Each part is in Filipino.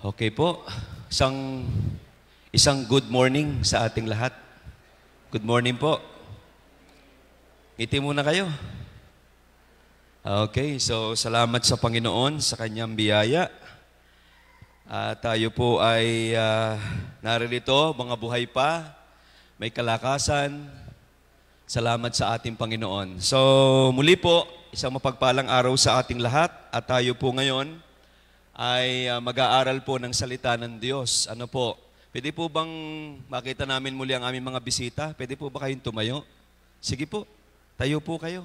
Okay po. Isang, isang good morning sa ating lahat. Good morning po. Ngiti muna kayo. Okay, so salamat sa Panginoon sa kanyang biyaya. Uh, tayo po ay uh, naririto, mga buhay pa, may kalakasan. Salamat sa ating Panginoon. So muli po, isang mapagpalang araw sa ating lahat at tayo po ngayon ay uh, mag-aaral po ng salita ng Diyos. Ano po? Pwede po bang makita namin muli ang aming mga bisita? Pwede po ba kayong tumayo? Sige po. Tayo po kayo.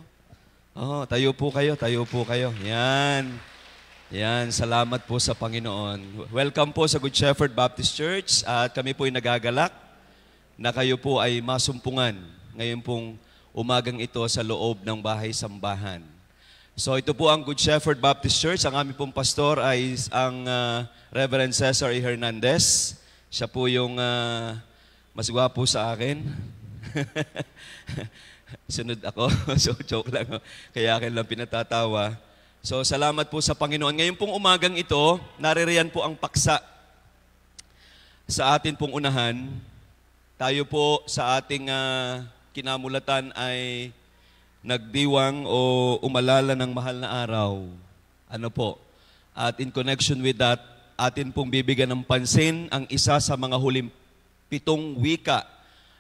Oo, oh, tayo po kayo, tayo po kayo. Yan. Yan, salamat po sa Panginoon. Welcome po sa Good Shepherd Baptist Church at kami po ay nagagalak na kayo po ay masumpungan ngayon pong umagang ito sa loob ng bahay sambahan. So ito po ang Good Shepherd Baptist Church. Ang aming pong pastor ay ang uh, Reverend Cesar E. Hernandez. Siya po yung uh, mas gwapo sa akin. Sunod ako. so joke lang. Kaya akin lang pinatatawa. So salamat po sa Panginoon. Ngayon pong umagang ito, naririyan po ang paksa sa atin pong unahan. Tayo po sa ating uh, kinamulatan ay nagdiwang o umalala ng mahal na araw. Ano po? At in connection with that, atin pong bibigyan ng pansin ang isa sa mga huling pitong wika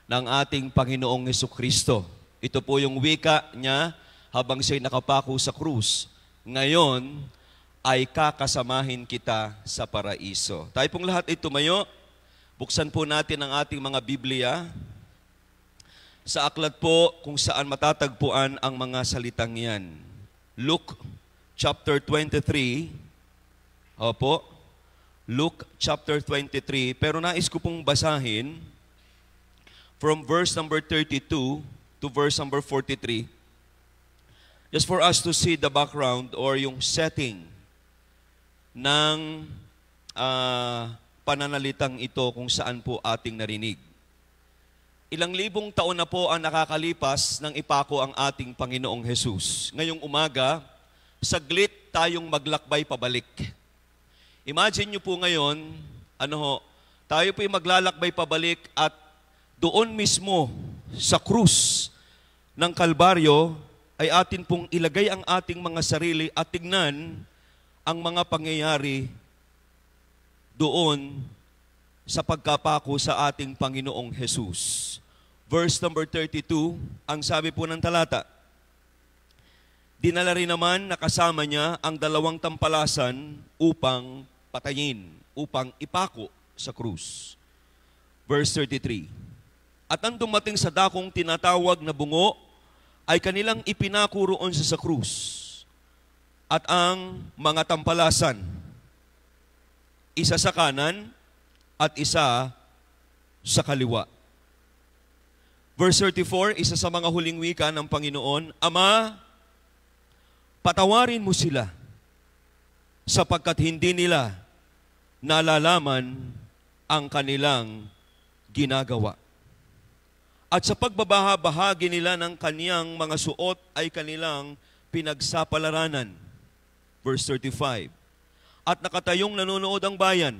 ng ating Panginoong Heso Kristo. Ito po yung wika niya habang siya'y nakapako sa krus. Ngayon ay kakasamahin kita sa paraiso. Tayo pong lahat ay tumayo. Buksan po natin ang ating mga Biblia sa aklat po kung saan matatagpuan ang mga salitang yan. Luke chapter 23. Opo. Luke chapter 23. Pero nais ko pong basahin from verse number 32 to verse number 43. Just for us to see the background or yung setting ng uh, pananalitang ito kung saan po ating narinig. Ilang libong taon na po ang nakakalipas nang ipako ang ating Panginoong Hesus. Ngayong umaga, saglit tayong maglakbay pabalik. Imagine nyo po ngayon, ano ho, tayo po'y maglalakbay pabalik at doon mismo sa krus ng Kalbaryo ay atin pong ilagay ang ating mga sarili at tignan ang mga pangyayari doon sa pagkapako sa ating Panginoong Jesus. Verse number 32, ang sabi po ng talata, Dinala rin naman nakasama niya ang dalawang tampalasan upang patayin, upang ipako sa krus. Verse 33, At ang dumating sa dakong tinatawag na bungo ay kanilang ipinako roon sa, sa krus at ang mga tampalasan, isa sa kanan at isa sa kaliwa. Verse 34, isa sa mga huling wika ng Panginoon, Ama, patawarin mo sila sapagkat hindi nila nalalaman ang kanilang ginagawa. At sa pagbabaha-bahagi nila ng kaniyang mga suot ay kanilang pinagsapalaranan. Verse 35, At nakatayong nanonood ang bayan,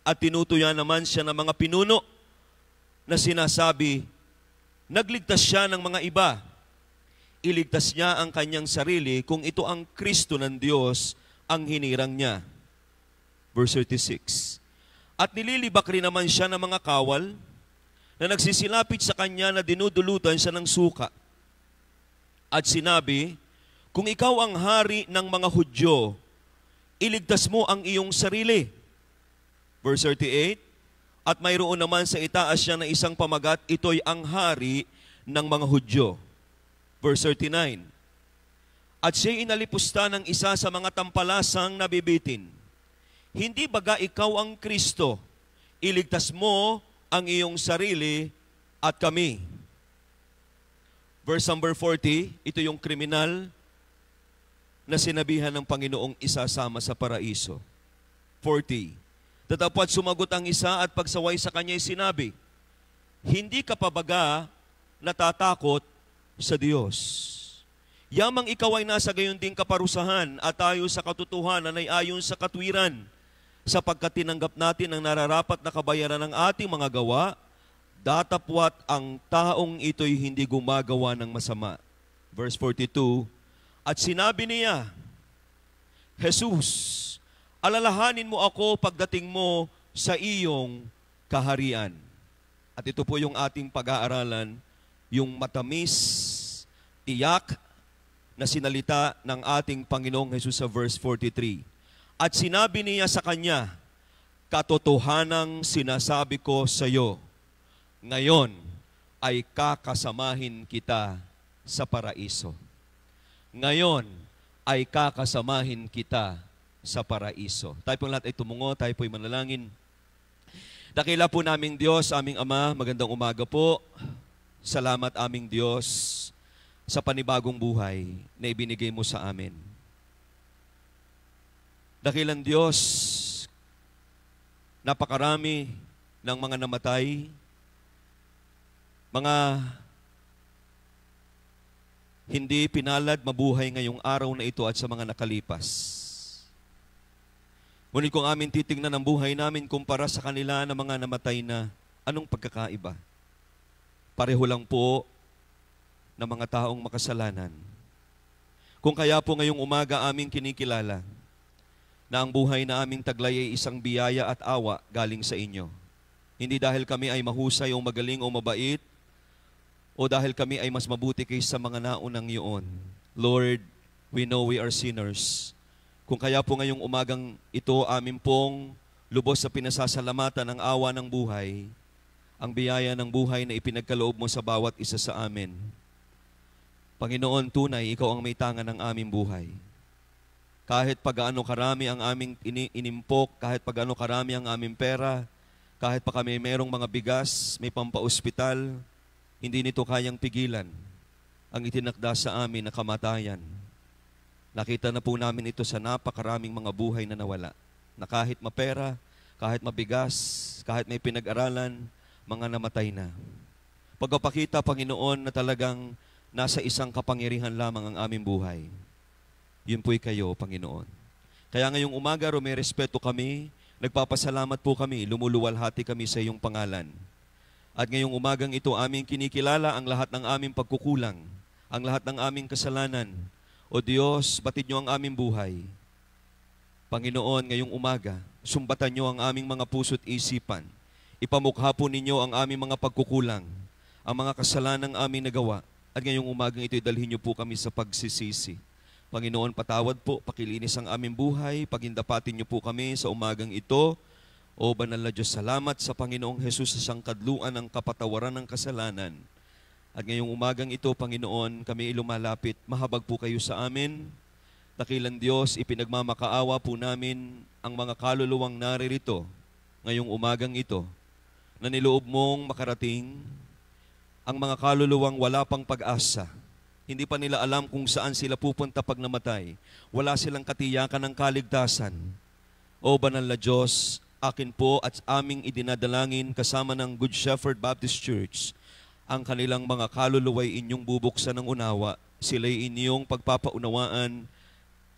at tinutuya naman siya ng mga pinuno na sinasabi, nagligtas siya ng mga iba. Iligtas niya ang kanyang sarili kung ito ang Kristo ng Diyos ang hinirang niya. Verse 36. At nililibak rin naman siya ng mga kawal na nagsisilapit sa kanya na dinudulutan siya ng suka. At sinabi, Kung ikaw ang hari ng mga Hudyo, iligtas mo ang iyong sarili Verse 38, At mayroon naman sa itaas niya na isang pamagat, ito'y ang hari ng mga Hudyo. Verse 39, At siya'y inalipusta ng isa sa mga tampalasang nabibitin. Hindi baga ikaw ang Kristo, iligtas mo ang iyong sarili at kami. Verse number 40, ito yung kriminal na sinabihan ng Panginoong isasama sa paraiso. 40. Datapat sumagot ang isa at pagsaway sa kanya ay sinabi, Hindi ka pa baga natatakot sa Diyos. Yamang ikaw ay nasa gayon ding kaparusahan at tayo sa katotohanan ay ayon sa katwiran sapagkat tinanggap natin ang nararapat na kabayaran ng ating mga gawa, datapwat ang taong ito'y hindi gumagawa ng masama. Verse 42, At sinabi niya, Jesus, alalahanin mo ako pagdating mo sa iyong kaharian. At ito po yung ating pag-aaralan, yung matamis, tiyak na sinalita ng ating Panginoong Hesus sa verse 43. At sinabi niya sa kanya, Katotohanang sinasabi ko sa iyo, ngayon ay kakasamahin kita sa paraiso. Ngayon ay kakasamahin kita sa paraiso. Tayo pong lahat ay tumungo, tayo po'y manalangin. Dakila po naming Diyos, aming Ama, magandang umaga po. Salamat aming Diyos sa panibagong buhay na ibinigay mo sa amin. Dakilang Diyos, napakarami ng mga namatay, mga hindi pinalad mabuhay ngayong araw na ito at sa mga nakalipas. Ngunit kung amin titingnan ang buhay namin kumpara sa kanila na mga namatay na, anong pagkakaiba? Pareho lang po na mga taong makasalanan. Kung kaya po ngayong umaga aming kinikilala na ang buhay na aming taglay ay isang biyaya at awa galing sa inyo. Hindi dahil kami ay mahusay o magaling o mabait, o dahil kami ay mas mabuti kaysa mga naunang iyon. Lord, we know we are sinners kung kaya po ngayong umagang ito, amin pong lubos sa pinasasalamatan ang awa ng buhay, ang biyaya ng buhay na ipinagkaloob mo sa bawat isa sa amin. Panginoon, tunay, ikaw ang may tanga ng aming buhay. Kahit pagaano karami ang aming inimpok, kahit pagaano karami ang aming pera, kahit pa kami merong mga bigas, may pampaospital, hindi nito kayang pigilan ang itinakda sa amin na kamatayan Nakita na po namin ito sa napakaraming mga buhay na nawala. Na kahit mapera, kahit mabigas, kahit may pinag-aralan, mga namatay na. Pagpapakita, Panginoon, na talagang nasa isang kapangyarihan lamang ang aming buhay. Yun po'y kayo, Panginoon. Kaya ngayong umaga, rumirespeto kami, nagpapasalamat po kami, lumuluwalhati kami sa iyong pangalan. At ngayong umagang ito, aming kinikilala ang lahat ng aming pagkukulang, ang lahat ng aming kasalanan, o Diyos, batid niyo ang aming buhay. Panginoon, ngayong umaga, sumbatan niyo ang aming mga puso't isipan. Ipamukha po ninyo ang aming mga pagkukulang, ang mga kasalanang aming nagawa. At ngayong umagang ito, idalhin niyo po kami sa pagsisisi. Panginoon, patawad po, pakilinis ang aming buhay, pagindapatin niyo po kami sa umagang ito. O banal na Diyos, salamat sa Panginoong Hesus sa sangkadluan ng kapatawaran ng kasalanan at ngayong umagang ito, Panginoon, kami lumalapit. Mahabag po kayo sa amin. Dakilan Diyos, ipinagmamakaawa po namin ang mga kaluluwang naririto ngayong umagang ito na niloob mong makarating ang mga kaluluwang wala pang pag-asa. Hindi pa nila alam kung saan sila pupunta pag namatay. Wala silang katiyakan ng kaligtasan. O banal na Diyos, akin po at aming idinadalangin kasama ng Good Shepherd Baptist Church – ang kanilang mga kaluluway inyong bubuksan ng unawa, sila'y inyong pagpapaunawaan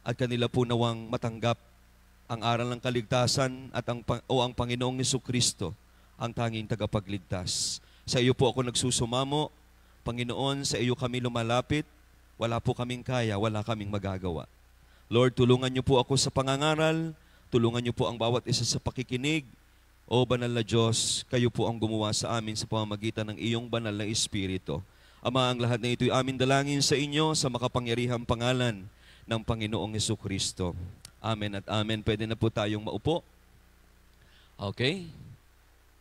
at kanila po nawang matanggap ang aral ng kaligtasan at ang, o ang Panginoong Yesu Kristo, ang tanging tagapagligtas. Sa iyo po ako nagsusumamo, Panginoon, sa iyo kami lumalapit, wala po kaming kaya, wala kaming magagawa. Lord, tulungan niyo po ako sa pangangaral, tulungan niyo po ang bawat isa sa pakikinig, o banal na Diyos, kayo po ang gumawa sa amin sa pamamagitan ng iyong banal na Espiritu. Ama, ang lahat na ito'y amin dalangin sa inyo sa makapangyarihang pangalan ng Panginoong Yeso Kristo. Amen at amen. Pwede na po tayong maupo. Okay.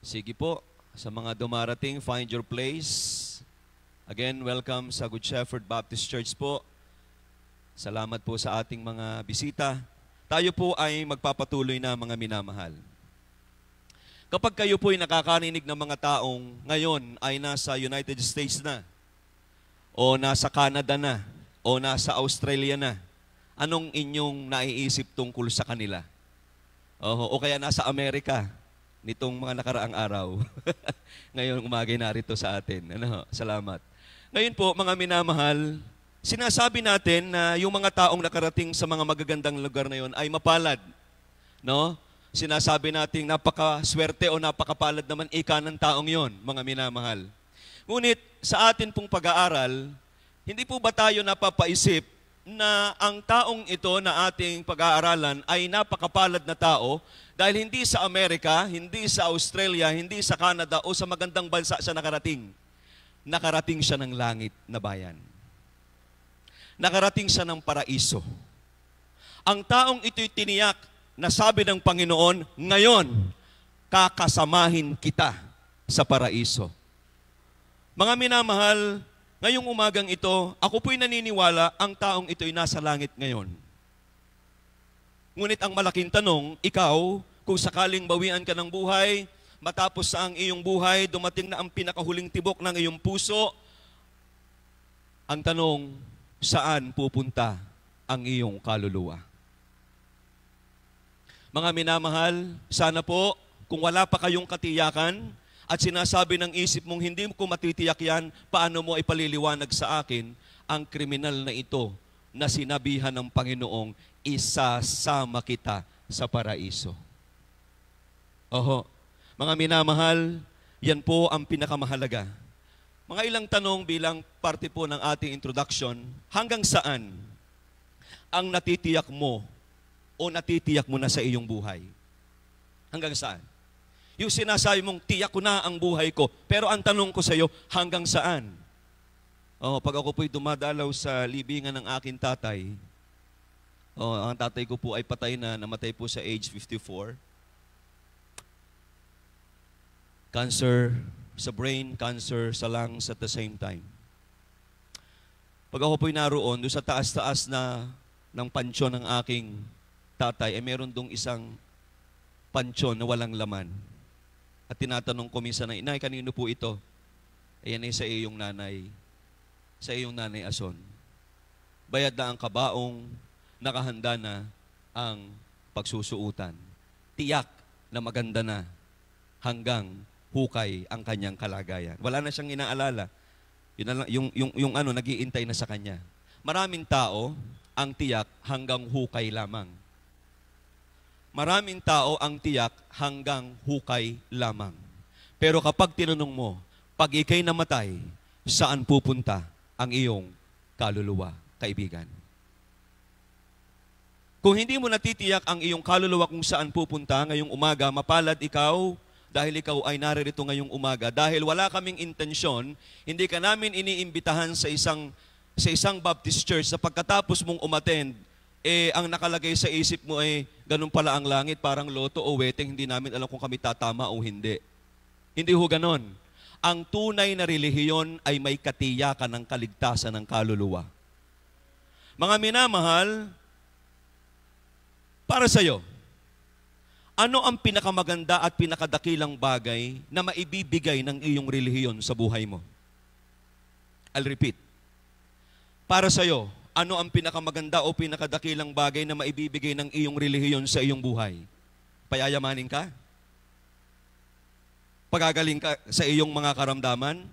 Sige po. Sa mga dumarating, find your place. Again, welcome sa Good Shepherd Baptist Church po. Salamat po sa ating mga bisita. Tayo po ay magpapatuloy na mga minamahal. Kapag kayo po ay nakakarinig ng mga taong ngayon ay nasa United States na, o nasa Canada na, o nasa Australia na, anong inyong naiisip tungkol sa kanila? Oho, o kaya nasa Amerika, nitong mga nakaraang araw. ngayon umagay narito sa atin. Ano, salamat. Ngayon po, mga minamahal, sinasabi natin na yung mga taong nakarating sa mga magagandang lugar na yon ay mapalad. No? sinasabi nating napakaswerte o napakapalad naman ika ng taong yon, mga minamahal. Ngunit sa atin pong pag-aaral, hindi po ba tayo napapaisip na ang taong ito na ating pag-aaralan ay napakapalad na tao dahil hindi sa Amerika, hindi sa Australia, hindi sa Canada o sa magandang bansa siya nakarating. Nakarating siya ng langit na bayan. Nakarating siya ng paraiso. Ang taong ito'y tiniyak nasabi ng Panginoon, ngayon, kakasamahin kita sa paraiso. Mga minamahal, ngayong umagang ito, ako po'y naniniwala ang taong ito'y nasa langit ngayon. Ngunit ang malaking tanong, ikaw, kung sakaling bawian ka ng buhay, matapos sa ang iyong buhay, dumating na ang pinakahuling tibok ng iyong puso, ang tanong, saan pupunta ang iyong kaluluwa? Mga minamahal, sana po kung wala pa kayong katiyakan at sinasabi ng isip mong hindi ko matitiyak yan, paano mo ipaliliwanag sa akin ang kriminal na ito na sinabihan ng Panginoong isasama kita sa paraiso. Oho, mga minamahal, yan po ang pinakamahalaga. Mga ilang tanong bilang parte po ng ating introduction, hanggang saan ang natitiyak mo o natitiyak mo na sa iyong buhay? Hanggang saan? Yung sinasabi mong, tiyak ko na ang buhay ko. Pero ang tanong ko sa iyo, hanggang saan? Oh, pag ako po'y dumadalaw sa libingan ng akin tatay, oh, ang tatay ko po ay patay na, namatay po sa age 54. Cancer sa brain, cancer sa lungs at the same time. Pag ako po'y naroon, doon sa taas-taas na ng pansyon ng aking tatay, eh meron dong isang pansyon na walang laman. At tinatanong ko minsan na, Inay, kanino po ito? Ayan ay eh, sa iyong nanay, sa iyong nanay Ason. Bayad na ang kabaong, nakahanda na ang pagsusuutan. Tiyak na maganda na hanggang hukay ang kanyang kalagayan. Wala na siyang inaalala. Yun lang, yung, yung, yung ano, nagiintay na sa kanya. Maraming tao ang tiyak hanggang hukay lamang. Maraming tao ang tiyak hanggang hukay lamang. Pero kapag tinanong mo, pag ikay namatay, saan pupunta ang iyong kaluluwa, kaibigan? Kung hindi mo natitiyak ang iyong kaluluwa kung saan pupunta ngayong umaga, mapalad ikaw dahil ikaw ay naririto ngayong umaga. Dahil wala kaming intensyon, hindi ka namin iniimbitahan sa isang sa isang Baptist church sa pagkatapos mong umattend, eh ang nakalagay sa isip mo ay ganun pala ang langit, parang loto o weteng, hindi namin alam kung kami tatama o hindi. Hindi ho ganon. Ang tunay na relihiyon ay may katiyakan ng kaligtasan ng kaluluwa. Mga minamahal, para sa iyo, ano ang pinakamaganda at pinakadakilang bagay na maibibigay ng iyong relihiyon sa buhay mo? I'll repeat. Para sa iyo, ano ang pinakamaganda o pinakadakilang bagay na maibibigay ng iyong relihiyon sa iyong buhay? Payayamanin ka? Pagagaling ka sa iyong mga karamdaman?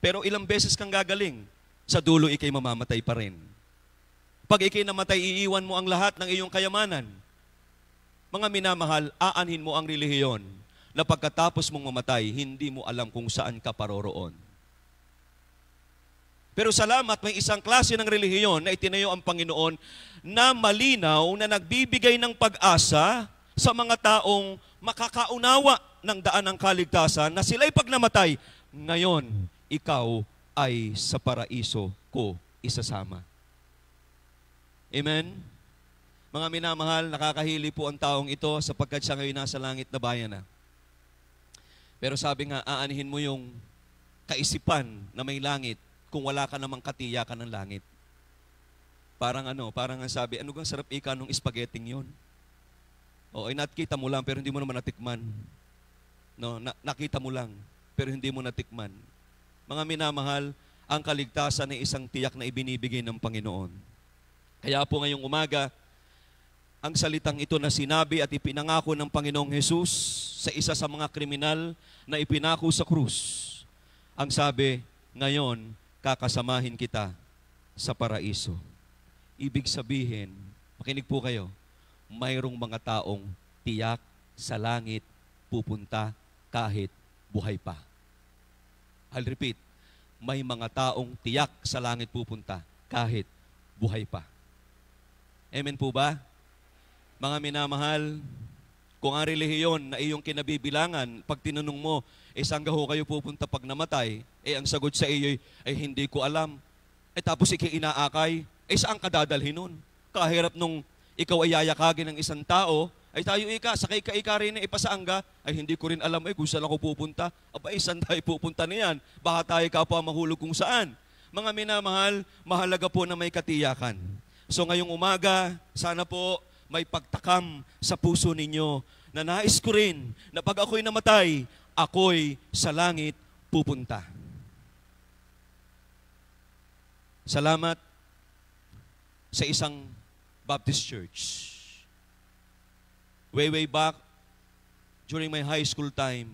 Pero ilang beses kang gagaling, sa dulo ikay mamamatay pa rin. Pag ikay namatay, iiwan mo ang lahat ng iyong kayamanan. Mga minamahal, aanhin mo ang relihiyon na pagkatapos mong mamatay, hindi mo alam kung saan ka paroroon. Pero salamat, may isang klase ng relihiyon na itinayo ang Panginoon na malinaw na nagbibigay ng pag-asa sa mga taong makakaunawa ng daan ng kaligtasan na sila'y pag namatay, ngayon ikaw ay sa paraiso ko isasama. Amen? Mga minamahal, nakakahili po ang taong ito sapagkat siya ngayon nasa langit na bayan na. Pero sabi nga, aanihin mo yung kaisipan na may langit kung wala ka namang katiyakan ng langit. Parang ano, parang ang sabi, ano gang sarap ika nung spaghetti yon. O, ay eh, nakita mo lang pero hindi mo naman natikman. No, na, nakita mo lang pero hindi mo natikman. Mga minamahal, ang kaligtasan ay isang tiyak na ibinibigay ng Panginoon. Kaya po ngayong umaga, ang salitang ito na sinabi at ipinangako ng Panginoong Hesus sa isa sa mga kriminal na ipinako sa krus. Ang sabi, ngayon, kakasamahin kita sa paraiso. Ibig sabihin, makinig po kayo, mayroong mga taong tiyak sa langit pupunta kahit buhay pa. I'll repeat, may mga taong tiyak sa langit pupunta kahit buhay pa. Amen po ba? Mga minamahal, kung ang relihiyon na iyong kinabibilangan, pag tinanong mo, eh saan ho kayo pupunta pag namatay? Eh ang sagot sa iyo ay eh, hindi ko alam. Eh tapos ikinaakay, eh saan ka dadalhin nun? Kahirap nung ikaw ay yayakagin ng isang tao, ay tayo ika, sakay ka ika rin na ipasaangga, ay hindi ko rin alam eh kung saan ako pupunta. Aba, eh, saan tayo pupunta niyan? yan? Baka tayo ka mahulog kung saan. Mga minamahal, mahalaga po na may katiyakan. So ngayong umaga, sana po may pagtakam sa puso ninyo na nais ko rin na pag ako'y namatay, ako'y sa langit pupunta. Salamat sa isang Baptist church. Way, way back, during my high school time,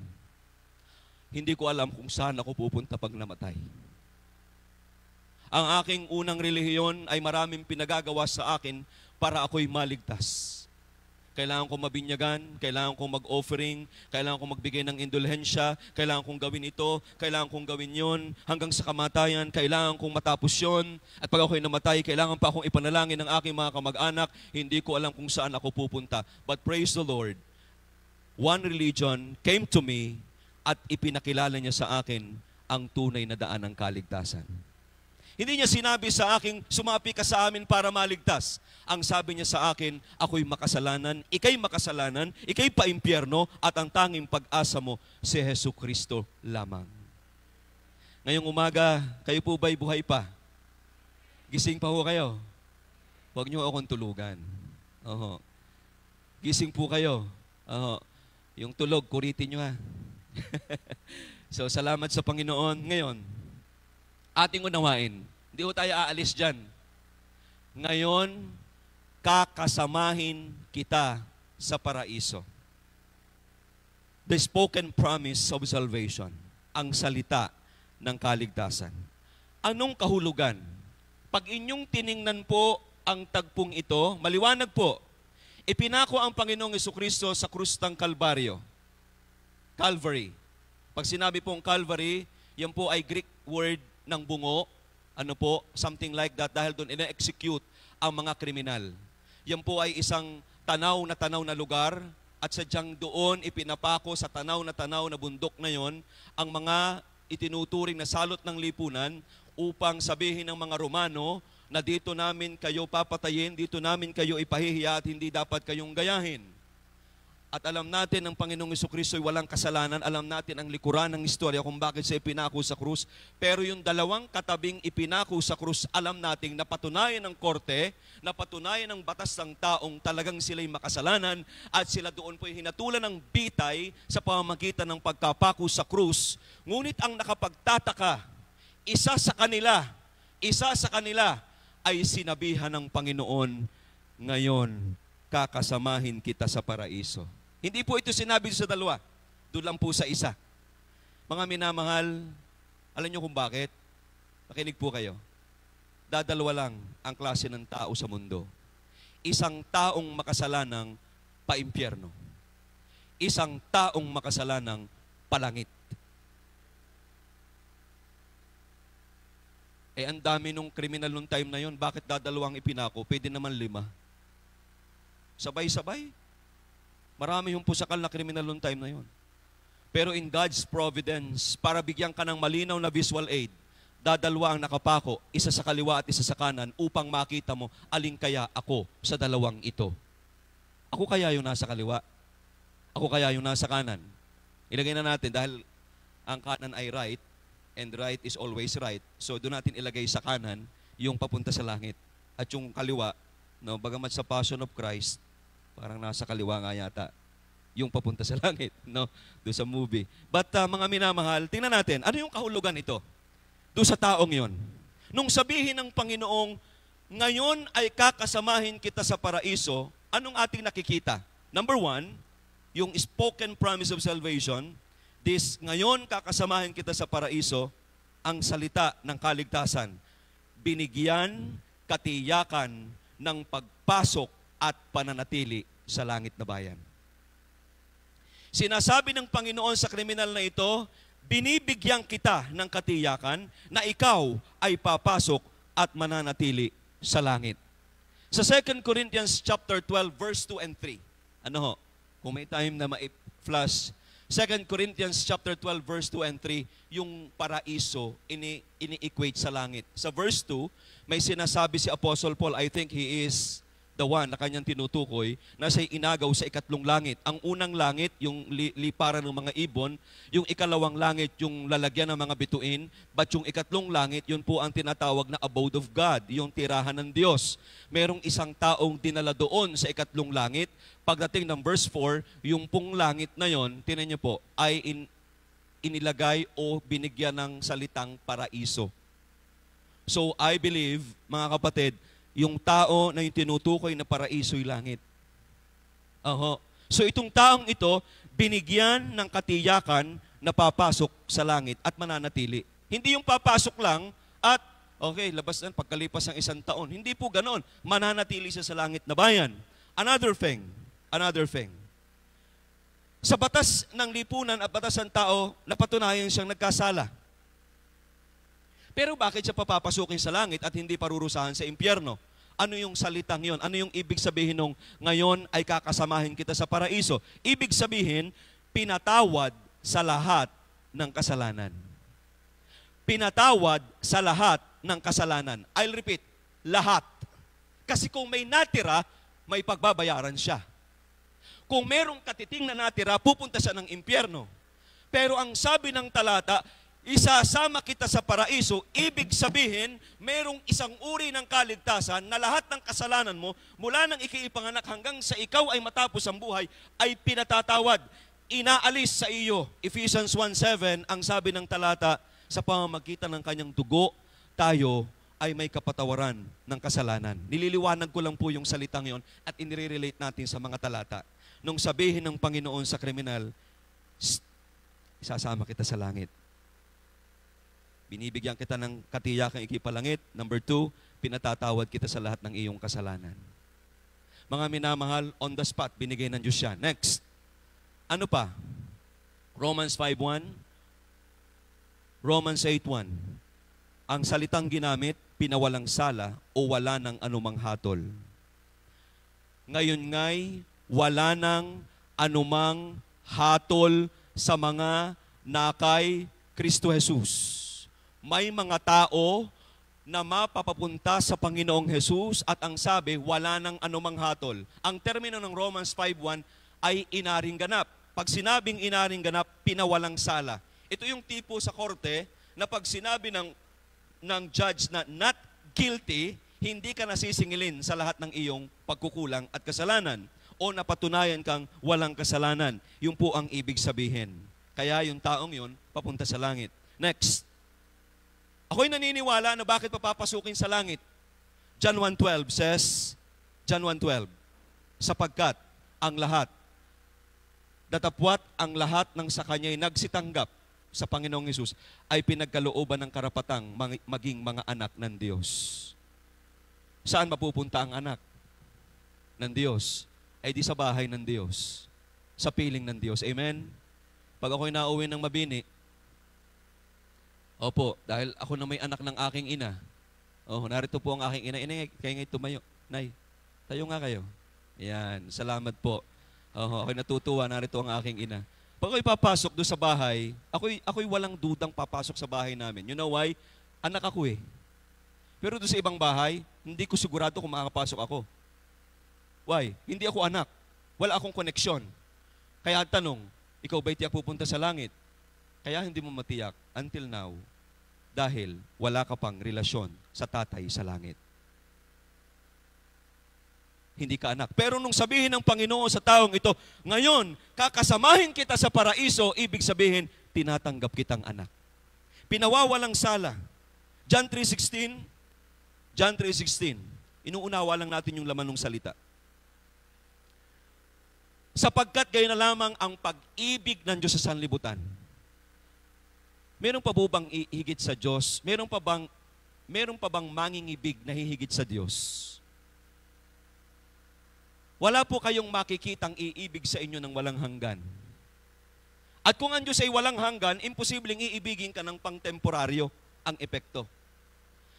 hindi ko alam kung saan ako pupunta pag namatay. Ang aking unang relihiyon ay maraming pinagagawa sa akin para ako'y maligtas. Kailangan kong mabinyagan, kailangan kong mag-offering, kailangan kong magbigay ng indulhensya, kailangan kong gawin ito, kailangan kong gawin yon hanggang sa kamatayan, kailangan kong matapos yon At pag ako'y namatay, kailangan pa akong ipanalangin ng aking mga kamag-anak, hindi ko alam kung saan ako pupunta. But praise the Lord, one religion came to me at ipinakilala niya sa akin ang tunay na daan ng kaligtasan. Hindi niya sinabi sa akin, sumapi ka sa amin para maligtas. Ang sabi niya sa akin, ako'y makasalanan, ikay makasalanan, ikay pa paimpyerno, at ang tanging pag-asa mo, si Heso Kristo lamang. Ngayong umaga, kayo po ba'y buhay pa? Gising pa ho kayo? Huwag niyo akong tulugan. Oho. Gising po kayo. Oho. Yung tulog, kuritin niyo ha. so, salamat sa Panginoon. Ngayon, ating unawain Di ho tayo aalis dyan. Ngayon, kakasamahin kita sa paraiso. The spoken promise of salvation, ang salita ng kaligtasan. Anong kahulugan? Pag inyong tiningnan po ang tagpong ito, maliwanag po, ipinako ang Panginoong Kristo sa krustang Kalbaryo. Calvary. Pag sinabi pong Calvary, yan po ay Greek word ng bungo ano po, something like that dahil doon ina-execute ang mga kriminal. Yan po ay isang tanaw na tanaw na lugar at sadyang doon ipinapako sa tanaw na tanaw na bundok na yon ang mga itinuturing na salot ng lipunan upang sabihin ng mga Romano na dito namin kayo papatayin, dito namin kayo ipahihiya at hindi dapat kayong gayahin. At alam natin ang Panginoong Kristo ay walang kasalanan. Alam natin ang likuran ng istorya kung bakit siya ipinako sa krus. Pero yung dalawang katabing ipinako sa krus, alam natin na patunayan ng korte, na patunayan ng batas ng taong talagang sila ay makasalanan at sila doon po'y hinatulan ng bitay sa pamamagitan ng pagkapako sa krus. Ngunit ang nakapagtataka, isa sa kanila, isa sa kanila ay sinabihan ng Panginoon ngayon kakasamahin kita sa paraiso. Hindi po ito sinabi sa dalawa. Doon lang po sa isa. Mga minamahal, alam niyo kung bakit? Makinig po kayo. Dadalawa lang ang klase ng tao sa mundo. Isang taong makasalanang paimpyerno. Isang taong makasalanang palangit. Eh, ang dami nung kriminal nung time na yon, bakit dadalawang ipinako? Pwede naman lima. Sabay-sabay. Marami yung pusakal na criminal noong time na yon. Pero in God's providence, para bigyan ka ng malinaw na visual aid, dadalwa ang nakapako, isa sa kaliwa at isa sa kanan, upang makita mo, alin kaya ako sa dalawang ito. Ako kaya yung nasa kaliwa? Ako kaya yung nasa kanan? Ilagay na natin, dahil ang kanan ay right, and right is always right. So doon natin ilagay sa kanan yung papunta sa langit. At yung kaliwa, no, bagamat sa passion of Christ, Parang nasa kaliwa nga yata yung papunta sa langit, no? Doon sa movie. But uh, mga minamahal, tingnan natin, ano yung kahulugan nito? Doon sa taong yon. Nung sabihin ng Panginoong, ngayon ay kakasamahin kita sa paraiso, anong ating nakikita? Number one, yung spoken promise of salvation, this, ngayon kakasamahin kita sa paraiso, ang salita ng kaligtasan. Binigyan, katiyakan ng pagpasok at pananatili sa langit na bayan. Sinasabi ng Panginoon sa kriminal na ito, binibigyan kita ng katiyakan na ikaw ay papasok at mananatili sa langit. Sa 2 Corinthians chapter 12 verse 2 and 3. Ano ho? Kung may time na ma-flash, 2 Corinthians chapter 12 verse 2 and 3, yung paraiso ini ini-equate sa langit. Sa verse 2, may sinasabi si Apostle Paul, I think he is the one na kanyang tinutukoy na siya'y inagaw sa ikatlong langit. Ang unang langit, yung liparan ng mga ibon, yung ikalawang langit, yung lalagyan ng mga bituin, but yung ikatlong langit, yun po ang tinatawag na abode of God, yung tirahan ng Diyos. Merong isang taong dinala doon sa ikatlong langit. Pagdating ng verse 4, yung pong langit na yon, tinan niyo po, ay in, inilagay o binigyan ng salitang paraiso. So I believe, mga kapatid, yung tao na yung tinutukoy na paraiso'y langit. Aho. So itong taong ito, binigyan ng katiyakan na papasok sa langit at mananatili. Hindi yung papasok lang at, okay, labas na, pagkalipas ng isang taon. Hindi po ganoon. Mananatili siya sa langit na bayan. Another thing, another thing. Sa batas ng lipunan at batas ng tao, napatunayan siyang nagkasala. Pero bakit siya papapasukin sa langit at hindi parurusahan sa impyerno? Ano yung salitang yon? Ano yung ibig sabihin nung ngayon ay kakasamahin kita sa paraiso? Ibig sabihin, pinatawad sa lahat ng kasalanan. Pinatawad sa lahat ng kasalanan. I'll repeat, lahat. Kasi kung may natira, may pagbabayaran siya. Kung merong katiting na natira, pupunta siya ng impyerno. Pero ang sabi ng talata, isasama kita sa paraiso, ibig sabihin, mayroong isang uri ng kaligtasan na lahat ng kasalanan mo, mula ng ikiipanganak hanggang sa ikaw ay matapos ang buhay, ay pinatatawad, inaalis sa iyo. Ephesians 1.7, ang sabi ng talata, sa pamamagitan ng kanyang dugo, tayo ay may kapatawaran ng kasalanan. Nililiwanag ko lang po yung salitang yon at inire-relate natin sa mga talata. Nung sabihin ng Panginoon sa kriminal, isasama kita sa langit Binibigyan kita ng katiyakang ikipalangit. Number two, pinatatawad kita sa lahat ng iyong kasalanan. Mga minamahal, on the spot, binigay ng Diyos siya. Next, ano pa? Romans 5.1, Romans 8.1, ang salitang ginamit, pinawalang sala o wala ng anumang hatol. Ngayon nga'y wala ng anumang hatol sa mga nakay Kristo Jesus may mga tao na mapapapunta sa Panginoong Jesus at ang sabi, wala nang anumang hatol. Ang termino ng Romans 5.1 ay inaring ganap. Pag sinabing inaring ganap, pinawalang sala. Ito yung tipo sa korte na pag sinabi ng, ng judge na not guilty, hindi ka nasisingilin sa lahat ng iyong pagkukulang at kasalanan o napatunayan kang walang kasalanan. Yung po ang ibig sabihin. Kaya yung taong yun, papunta sa langit. Next, Ako'y naniniwala na bakit papapasukin sa langit. John 1.12 says, John 1.12, sapagkat ang lahat, datapwat ang lahat ng sa kanya'y nagsitanggap sa Panginoong Yesus ay pinagkalooban ng karapatang maging mga anak ng Diyos. Saan mapupunta ang anak ng Diyos? Ay di sa bahay ng Diyos, sa piling ng Diyos. Amen? Pag ako'y nauwi ng mabini, Opo, dahil ako na may anak ng aking ina. Oh, narito po ang aking ina. Ina, kayo ngayon tumayo. Nay, tayo nga kayo. Yan, salamat po. Oh, ako'y natutuwa, narito ang aking ina. Pag ako'y papasok doon sa bahay, ako'y, ako'y walang dudang papasok sa bahay namin. You know why? Anak ako eh. Pero doon sa ibang bahay, hindi ko sigurado kung makakapasok ako. Why? Hindi ako anak. Wala akong koneksyon. Kaya tanong, ikaw ba'y tiyak pupunta sa langit? Kaya hindi mo matiyak until now dahil wala ka pang relasyon sa tatay sa langit. Hindi ka anak. Pero nung sabihin ng Panginoon sa taong ito, ngayon, kakasamahin kita sa paraiso, ibig sabihin, tinatanggap kitang anak. Pinawawalang sala. John 3.16, John 3.16, inuunawa lang natin yung laman ng salita sapagkat gayon na lamang ang pag-ibig ng Diyos sa sanlibutan Meron pa bang higit sa Diyos? Meron pa bang meron pa bang mangingibig na hihigit sa Diyos? Wala po kayong makikitang iibig sa inyo ng walang hanggan. At kung ang Diyos ay walang hanggan, imposibleng iibigin ka ng pangtemporaryo ang epekto.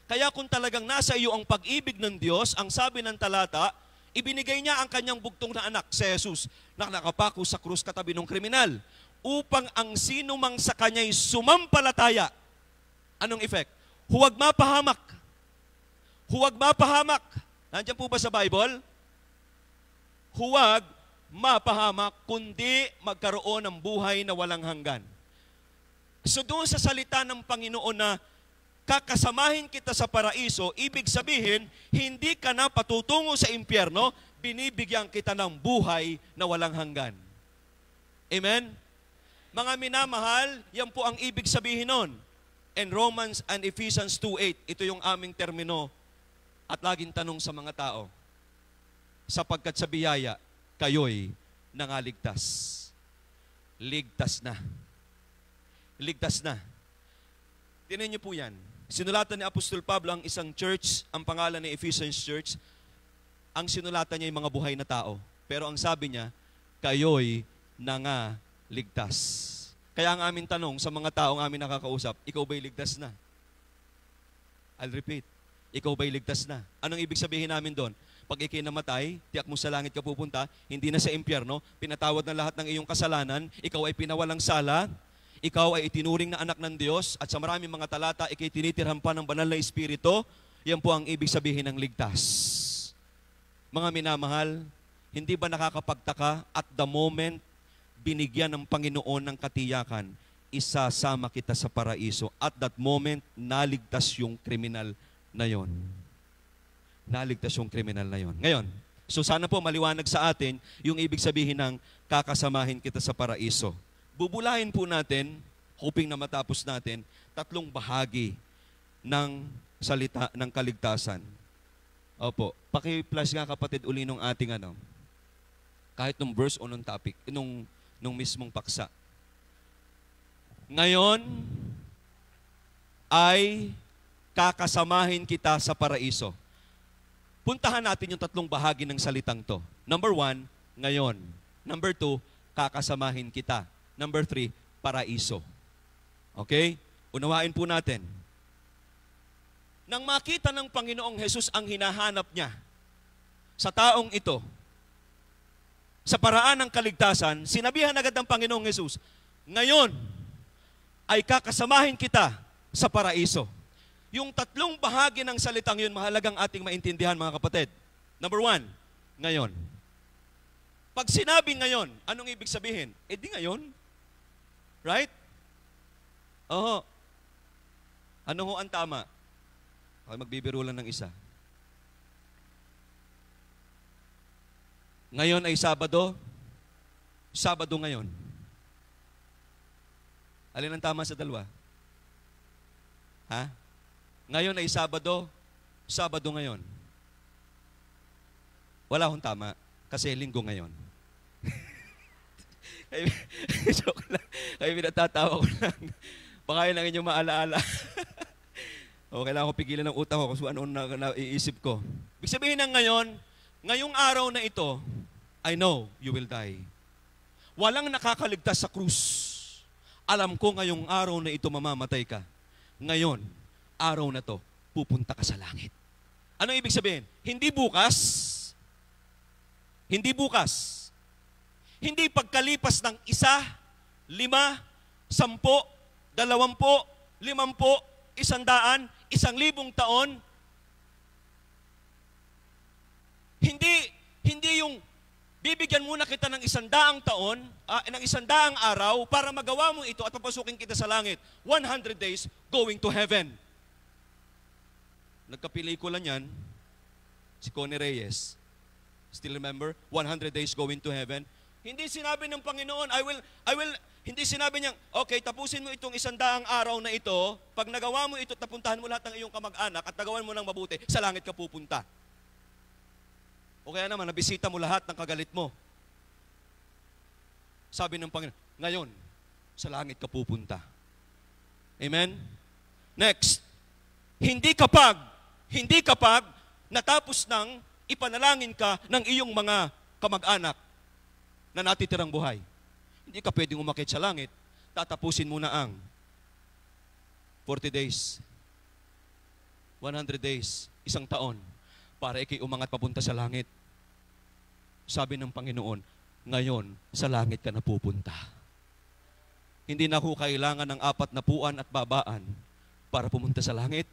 Kaya kung talagang nasa iyo ang pag-ibig ng Diyos, ang sabi ng talata, ibinigay niya ang kanyang bugtong na anak, si Jesus, na nakapako sa krus katabi ng kriminal upang ang sino mang sa kanya'y sumampalataya. Anong effect? Huwag mapahamak. Huwag mapahamak. Nandiyan po ba sa Bible? Huwag mapahamak, kundi magkaroon ng buhay na walang hanggan. So doon sa salita ng Panginoon na kakasamahin kita sa paraiso, ibig sabihin, hindi ka na patutungo sa impyerno, binibigyan kita ng buhay na walang hanggan. Amen? Mga minamahal, yan po ang ibig sabihin nun. In Romans and Ephesians 2.8, ito yung aming termino at laging tanong sa mga tao. Sapagkat sa biyaya, kayo'y nangaligtas. Ligtas na. Ligtas na. Tinan niyo po yan. Sinulatan ni Apostol Pablo ang isang church, ang pangalan ni Ephesians Church, ang sinulatan niya yung mga buhay na tao. Pero ang sabi niya, kayo'y nanga ligtas. Kaya ang aming tanong sa mga taong amin nakakausap, ikaw ba'y ligtas na? I'll repeat, ikaw ba'y ligtas na? Anong ibig sabihin namin doon? Pag ikay namatay, tiyak mo sa langit ka pupunta, hindi na sa impyerno, pinatawad na lahat ng iyong kasalanan, ikaw ay pinawalang sala, ikaw ay itinuring na anak ng Diyos, at sa maraming mga talata, ikay tinitirhan pa ng banal na Espiritu, yan po ang ibig sabihin ng ligtas. Mga minamahal, hindi ba nakakapagtaka at the moment binigyan ng Panginoon ng katiyakan, isasama kita sa paraiso. At that moment, naligtas yung kriminal na yon. Naligtas yung kriminal na yon. Ngayon, so sana po maliwanag sa atin yung ibig sabihin ng kakasamahin kita sa paraiso. Bubulahin po natin, hoping na matapos natin, tatlong bahagi ng salita ng kaligtasan. Opo. paki plus nga kapatid uli nung ating ano. Kahit nung verse o nung topic, nung nung mismong paksa. Ngayon ay kakasamahin kita sa paraiso. Puntahan natin yung tatlong bahagi ng salitang to. Number one, ngayon. Number two, kakasamahin kita. Number three, paraiso. Okay? Unawain po natin. Nang makita ng Panginoong Hesus ang hinahanap niya sa taong ito, sa paraan ng kaligtasan, sinabihan agad ng Panginoong Yesus, ngayon ay kakasamahin kita sa paraiso. Yung tatlong bahagi ng salitang yun, mahalagang ating maintindihan mga kapatid. Number one, ngayon. Pag sinabi ngayon, anong ibig sabihin? E di ngayon. Right? Oo. Ano ho ang tama? Okay, magbibiro lang ng isa. Ngayon ay Sabado. Sabado ngayon. Alin ang tama sa dalawa? Ha? Ngayon ay Sabado. Sabado ngayon. Wala akong tama kasi linggo ngayon. Joke lang. Kayo pinatatawa ko lang. Baka yun ang inyong maalaala. o, kailangan ko pigilan ng utang ko kasi ano na, naiisip ko. Ibig sabihin ng ngayon, Ngayong araw na ito, I know you will die. Walang nakakaligtas sa krus. Alam ko ngayong araw na ito mamamatay ka. Ngayon, araw na to, pupunta ka sa langit. Ano ibig sabihin? Hindi bukas. Hindi bukas. Hindi pagkalipas ng isa, lima, sampo, dalawampo, limampo, isang daan, isang libong taon, Hindi, hindi yung bibigyan muna kita ng isandaang taon, uh, ng isandaang araw para magawa mo ito at papasukin kita sa langit. 100 days going to heaven. Nagkapelikula niyan, si Connie Reyes. Still remember? 100 days going to heaven. Hindi sinabi ng Panginoon, I will, I will, hindi sinabi niya, okay, tapusin mo itong isandaang araw na ito, pag nagawa mo ito, tapuntahan mo lahat ng iyong kamag-anak at nagawan mo ng mabuti, sa langit ka pupunta. O kaya naman, nabisita mo lahat ng kagalit mo. Sabi ng Panginoon, ngayon, sa langit ka pupunta. Amen? Next, hindi kapag, hindi kapag natapos nang ipanalangin ka ng iyong mga kamag-anak na natitirang buhay. Hindi ka pwedeng umakit sa langit, tatapusin muna ang 40 days, 100 days, isang taon, para ikay umangat papunta sa langit. Sabi ng Panginoon, ngayon, sa langit ka napupunta. Hindi na ho kailangan ng apat na puan at babaan para pumunta sa langit.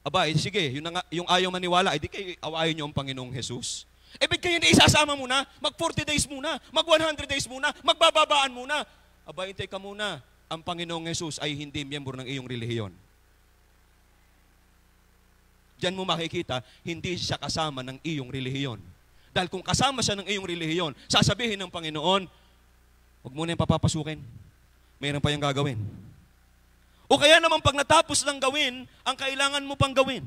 Abay, eh, sige, yung, nga, yung ayaw maniwala, edi eh, kayo awayin niyo ang Panginoong Jesus. Eh, ba't kayo na isasama muna? Mag 40 days muna, mag 100 days muna, magbababaan muna. Abay, intay ka muna. Ang Panginoong Jesus ay hindi miyembro ng iyong relihiyon. Diyan mo makikita, hindi siya kasama ng iyong relihiyon. Dahil kung kasama siya ng iyong relihiyon, sasabihin ng Panginoon, huwag mo na yung papapasukin. Mayroon pa yung gagawin. O kaya naman pag natapos lang gawin, ang kailangan mo pang gawin.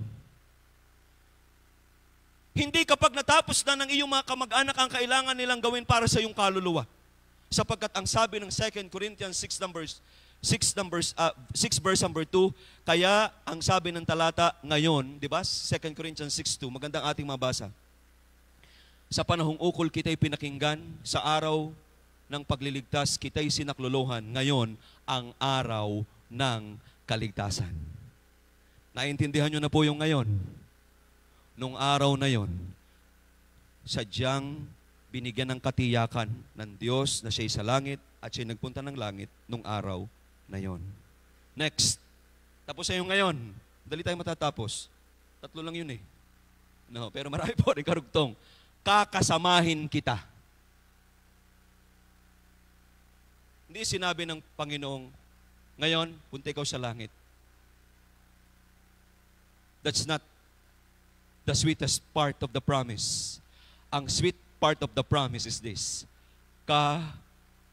Hindi kapag natapos na ng iyong mga kamag-anak ang kailangan nilang gawin para sa iyong kaluluwa. Sapagkat ang sabi ng 2 Corinthians 6 numbers 6 numbers uh, ah, 6 verse number 2 kaya ang sabi ng talata ngayon di ba 2 Corinthians 6:2 magandang ating mabasa sa panahong ukol kita'y pinakinggan sa araw ng pagliligtas kita'y sinaklolohan ngayon ang araw ng kaligtasan Naintindihan niyo na po yung ngayon nung araw na yon sadyang binigyan ng katiyakan ng Diyos na siya'y sa langit at siya'y nagpunta ng langit nung araw na yon. Next. Tapos na ngayon. Dali tayong matatapos. Tatlo lang yun eh. No, pero marami po rin karugtong. Kakasamahin kita. Hindi sinabi ng Panginoong, ngayon, punta ikaw sa langit. That's not the sweetest part of the promise. Ang sweet part of the promise is this, ka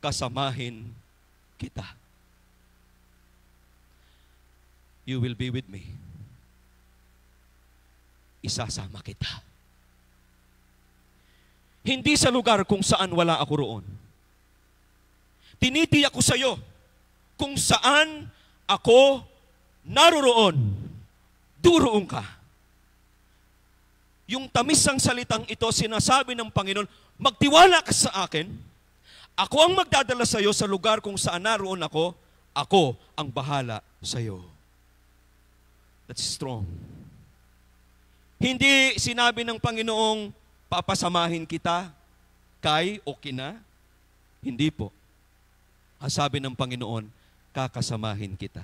kasamahin kita you will be with me. Isasama kita. Hindi sa lugar kung saan wala ako roon. Tinitiyak ko sa iyo kung saan ako naroroon. Duroon ka. Yung tamis ng salitang ito, sinasabi ng Panginoon, magtiwala ka sa akin, ako ang magdadala sa iyo sa lugar kung saan naroon ako, ako ang bahala sa iyo that's strong. Hindi sinabi ng Panginoong, papasamahin kita kay o kina. Hindi po. Ang sabi ng Panginoon, kakasamahin kita.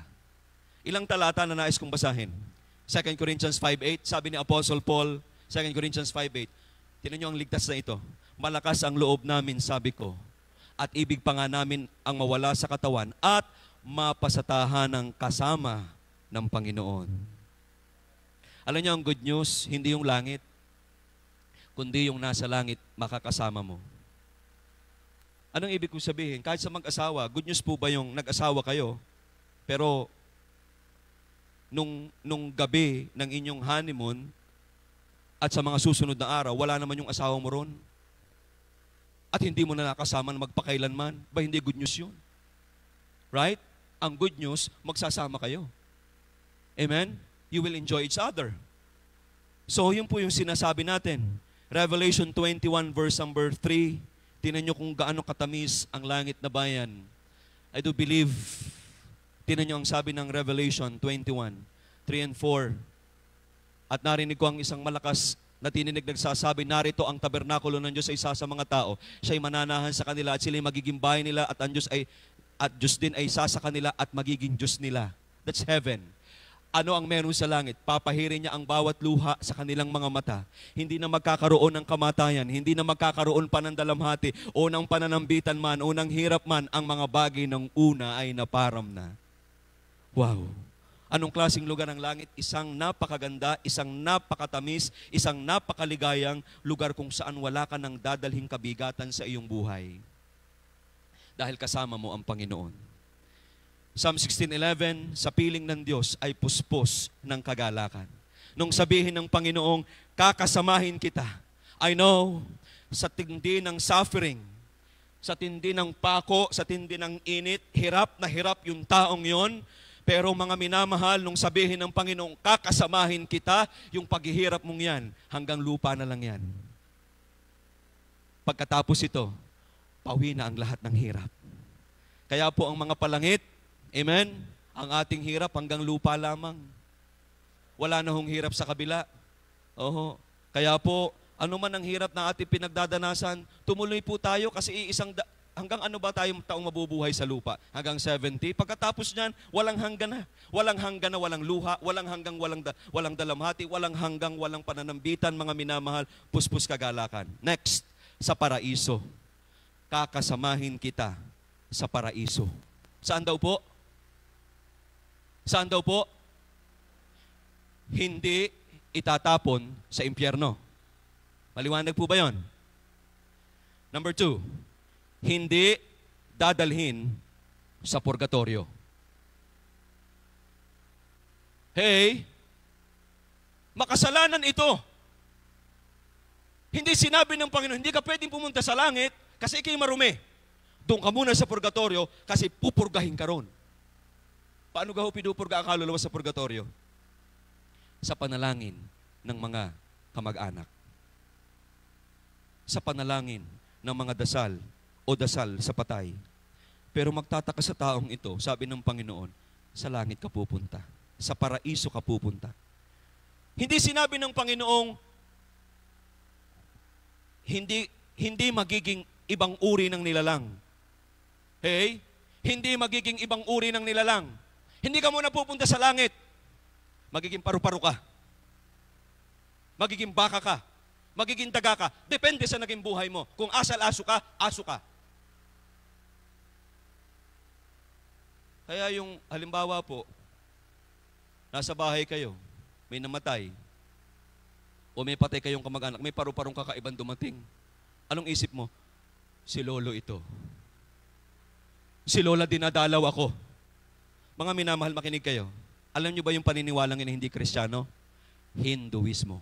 Ilang talata na nais kong basahin. 2 Corinthians 5.8, sabi ni Apostle Paul, 2 Corinthians 5.8, tinan niyo ang ligtas na ito. Malakas ang loob namin, sabi ko, at ibig pa nga namin ang mawala sa katawan at mapasatahan ng kasama ng Panginoon. Alam niyo ang good news, hindi yung langit, kundi yung nasa langit makakasama mo. Anong ibig kong sabihin? Kahit sa mag-asawa, good news po ba yung nag-asawa kayo, pero nung, nung gabi ng inyong honeymoon at sa mga susunod na araw, wala naman yung asawa mo ron? At hindi mo na nakasama na magpakailanman? Ba hindi good news yun? Right? Ang good news, magsasama kayo. Amen? you will enjoy each other. So, yun po yung sinasabi natin. Revelation 21 verse number 3, tinan nyo kung gaano katamis ang langit na bayan. I do believe, tinan nyo ang sabi ng Revelation 21, 3 and 4. At narinig ko ang isang malakas na tininig nagsasabi, narito ang tabernakulo ng Diyos ay isa sa mga tao. Siya'y mananahan sa kanila at sila'y magiging bahay nila at ang Diyos ay at Diyos din ay isa sa kanila at magiging Diyos nila. That's heaven ano ang meron sa langit. Papahirin niya ang bawat luha sa kanilang mga mata. Hindi na magkakaroon ng kamatayan, hindi na magkakaroon pa ng dalamhati o ng pananambitan man o ng hirap man, ang mga bagay ng una ay naparam na. Wow! Anong klasing lugar ng langit? Isang napakaganda, isang napakatamis, isang napakaligayang lugar kung saan wala ka ng dadalhing kabigatan sa iyong buhay. Dahil kasama mo ang Panginoon. Psalm 16.11, sa piling ng Diyos ay puspos ng kagalakan. Nung sabihin ng Panginoong, kakasamahin kita. I know, sa tindi ng suffering, sa tindi ng pako, sa tindi ng init, hirap na hirap yung taong yon. Pero mga minamahal, nung sabihin ng Panginoong, kakasamahin kita, yung paghihirap mong yan, hanggang lupa na lang yan. Pagkatapos ito, pawi na ang lahat ng hirap. Kaya po ang mga palangit, Amen? Ang ating hirap hanggang lupa lamang. Wala na hong hirap sa kabila. Oho. Kaya po, ano man ang hirap na ating pinagdadanasan, tumuloy po tayo kasi iisang da- hanggang ano ba tayo taong mabubuhay sa lupa? Hanggang 70. Pagkatapos niyan, walang hanggan na. Walang hanggan na walang luha, walang hanggang walang, da, walang dalamhati, walang hanggang walang pananambitan, mga minamahal, puspus kagalakan. Next, sa paraiso. Kakasamahin kita sa paraiso. Saan daw po? Saan daw po? Hindi itatapon sa impyerno. Maliwanag po ba yon? Number two, hindi dadalhin sa purgatorio. Hey, makasalanan ito. Hindi sinabi ng Panginoon, hindi ka pwedeng pumunta sa langit kasi ikay marumi. Doon ka muna sa purgatorio kasi pupurgahin ka ron. Paano gaho pinupurga ang kaluluwa sa purgatorio? Sa panalangin ng mga kamag-anak. Sa panalangin ng mga dasal o dasal sa patay. Pero magtataka sa taong ito, sabi ng Panginoon, sa langit ka pupunta. Sa paraiso ka pupunta. Hindi sinabi ng Panginoong, hindi, hindi magiging ibang uri ng nilalang. Hey? Hindi magiging ibang uri ng nilalang. Hindi ka muna pupunta sa langit. Magiging paru-paro ka. Magiging baka ka. Magiging daga ka. Depende sa naging buhay mo. Kung asal-aso ka, aso ka. Kaya yung halimbawa po, nasa bahay kayo, may namatay, o may patay kayong kamag-anak, may paru-parong kakaibang dumating. Anong isip mo? Si lolo ito. Si lola dinadalaw ako. Mga minamahal, makinig kayo. Alam nyo ba yung paniniwalang na hindi kristyano? Hinduismo.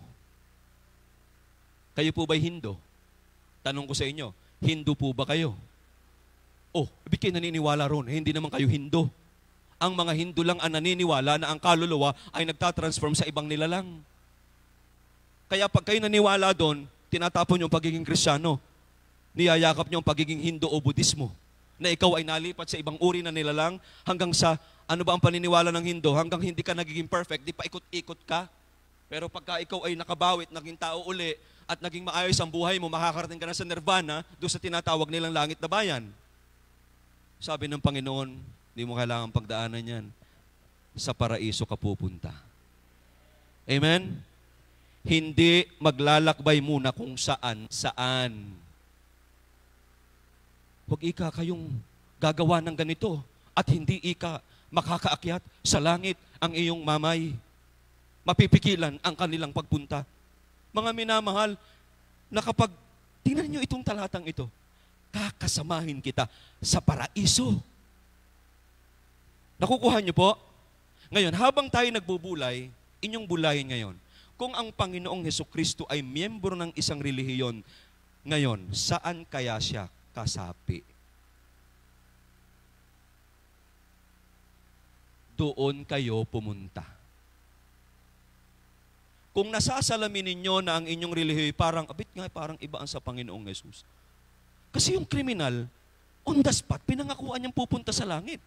Kayo po ba Hindu? Tanong ko sa inyo, Hindu po ba kayo? Oh, ibig kayo naniniwala ron, eh, hindi naman kayo Hindu. Ang mga Hindu lang ang naniniwala na ang kaluluwa ay nagtatransform sa ibang nilalang. Kaya pag kayo naniwala doon, tinatapon yung pagiging krisyano. Niyayakap niyo ang pagiging Hindu o Budismo na ikaw ay nalipat sa ibang uri na nilalang hanggang sa ano ba ang paniniwala ng Hindu? Hanggang hindi ka nagiging perfect, di pa ikot-ikot ka. Pero pagka ikaw ay nakabawit, naging tao uli, at naging maayos ang buhay mo, makakarating ka na sa nirvana, doon sa tinatawag nilang langit na bayan. Sabi ng Panginoon, hindi mo kailangan pagdaanan yan. Sa paraiso ka pupunta. Amen? Hindi maglalakbay muna kung saan, saan. Huwag ika kayong gagawa ng ganito at hindi ika makakaakyat sa langit ang iyong mamay. Mapipikilan ang kanilang pagpunta. Mga minamahal, na kapag tingnan niyo itong talatang ito, kakasamahin kita sa paraiso. Nakukuha niyo po? Ngayon, habang tayo nagbubulay, inyong bulayin ngayon. Kung ang Panginoong Heso Kristo ay miyembro ng isang relihiyon, ngayon, saan kaya siya kasapi? doon kayo pumunta. Kung nasasalamin ninyo na ang inyong relihiyo'y parang, abit nga, parang ibaan sa Panginoong Yesus. Kasi yung kriminal, on the spot, pinangakuan niyang pupunta sa langit.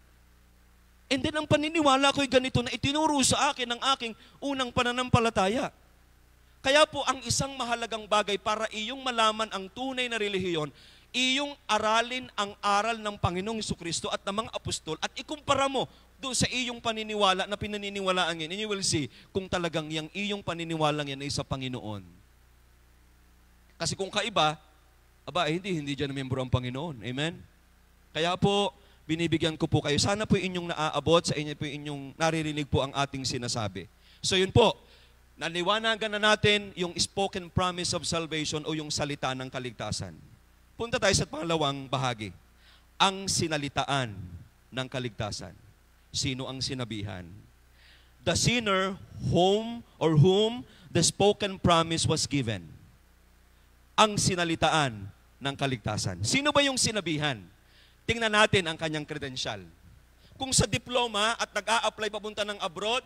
And then ang paniniwala ko'y ganito na itinuro sa akin ng aking unang pananampalataya. Kaya po ang isang mahalagang bagay para iyong malaman ang tunay na relihiyon, iyong aralin ang aral ng Panginoong Kristo at ng mga apostol at ikumpara mo doon sa iyong paniniwala na pinaniniwalaan yan, and you will see kung talagang yung iyong paniniwalang yan ay sa Panginoon. Kasi kung kaiba, aba, eh, hindi, hindi dyan membro ang Panginoon. Amen? Kaya po, binibigyan ko po kayo. Sana po inyong naaabot, sa inyo po inyong naririnig po ang ating sinasabi. So yun po, naliwanagan na natin yung spoken promise of salvation o yung salita ng kaligtasan. Punta tayo sa pangalawang bahagi, ang sinalitaan ng kaligtasan sino ang sinabihan. The sinner whom or whom the spoken promise was given. Ang sinalitaan ng kaligtasan. Sino ba yung sinabihan? Tingnan natin ang kanyang credential. Kung sa diploma at nag-a-apply papunta ng abroad,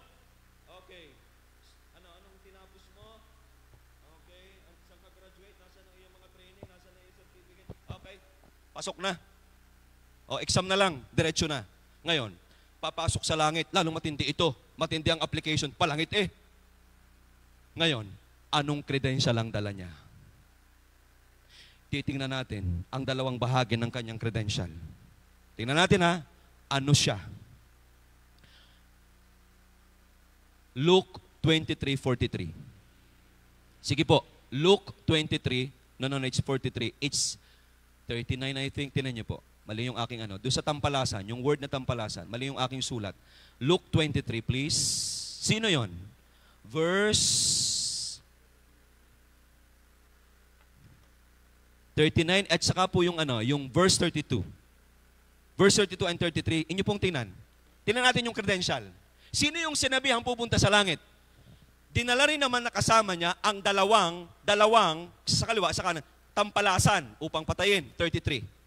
pasok na. O, exam na lang, diretso na. Ngayon, papasok sa langit. Lalong matindi ito. Matindi ang application. Palangit eh. Ngayon, anong credential ang dala niya? Titingnan natin ang dalawang bahagi ng kanyang credential. Tingnan natin ha, ano siya? Luke 23:43. Sige po, Luke 23, no, no, no, it's 43. It's 39, I think. Tinan niyo po. Mali yung aking ano. Doon sa tampalasan, yung word na tampalasan, mali yung aking sulat. Luke 23, please. Sino yon? Verse 39 at saka po yung ano, yung verse 32. Verse 32 and 33, inyo pong tingnan. Tingnan natin yung credential. Sino yung sinabihang pupunta sa langit? Dinala rin naman nakasama niya ang dalawang, dalawang, sa kaliwa, sa kanan, tampalasan upang patayin, 33.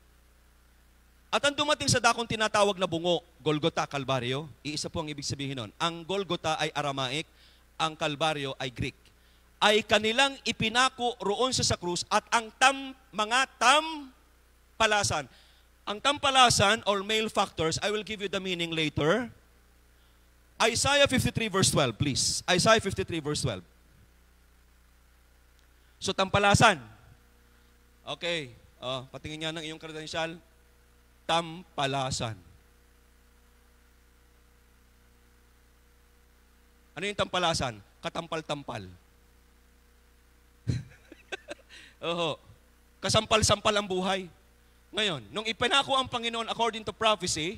At ang dumating sa dakong tinatawag na bungo, Golgotha, Kalbaryo, iisa po ang ibig sabihin nun. Ang Golgotha ay Aramaic, ang Kalbaryo ay Greek. Ay kanilang ipinako roon sa krus at ang tam, mga tam palasan. Ang tampalasan or male factors, I will give you the meaning later. Isaiah 53 verse 12, please. Isaiah 53 verse 12. So, tampalasan. Okay. Oh, patingin niya ng iyong credential tampalasan. Ano yung tampalasan? Katampal-tampal. Oho. Kasampal-sampal ang buhay. Ngayon, nung ipinako ang Panginoon according to prophecy,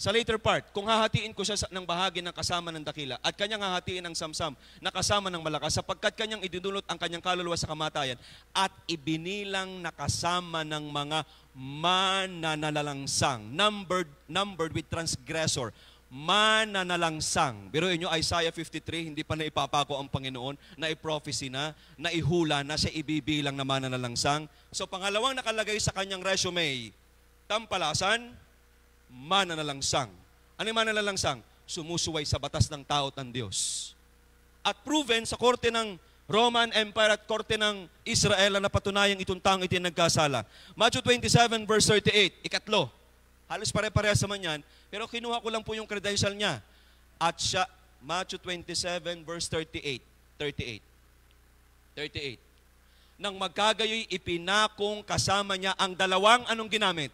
sa later part, kung hahatiin ko siya ng bahagi ng kasama ng dakila at kanyang hahatiin ang samsam na kasama ng malakas sapagkat kanyang idudulot ang kanyang kaluluwa sa kamatayan at ibinilang nakasama ng mga mananalangsang, numbered, numbered with transgressor, mananalangsang. Pero inyo, Isaiah 53, hindi pa naipapako ang Panginoon, na i-prophecy na, na ihula na siya ibibilang na mananalangsang. So, pangalawang nakalagay sa kanyang resume, tampalasan, mananalangsang. Ano yung mananalangsang? Sumusuway sa batas ng tao at ng Diyos. At proven sa korte ng Roman Empire at korte ng Israel na napatunayang itong taong ito nagkasala. Matthew 27 verse 38, ikatlo. Halos pare-pareha sa man yan, pero kinuha ko lang po yung credential niya. At siya, Matthew 27 verse 38, 38, 38. Nang magkagayoy, ipinakong kasama niya ang dalawang anong ginamit?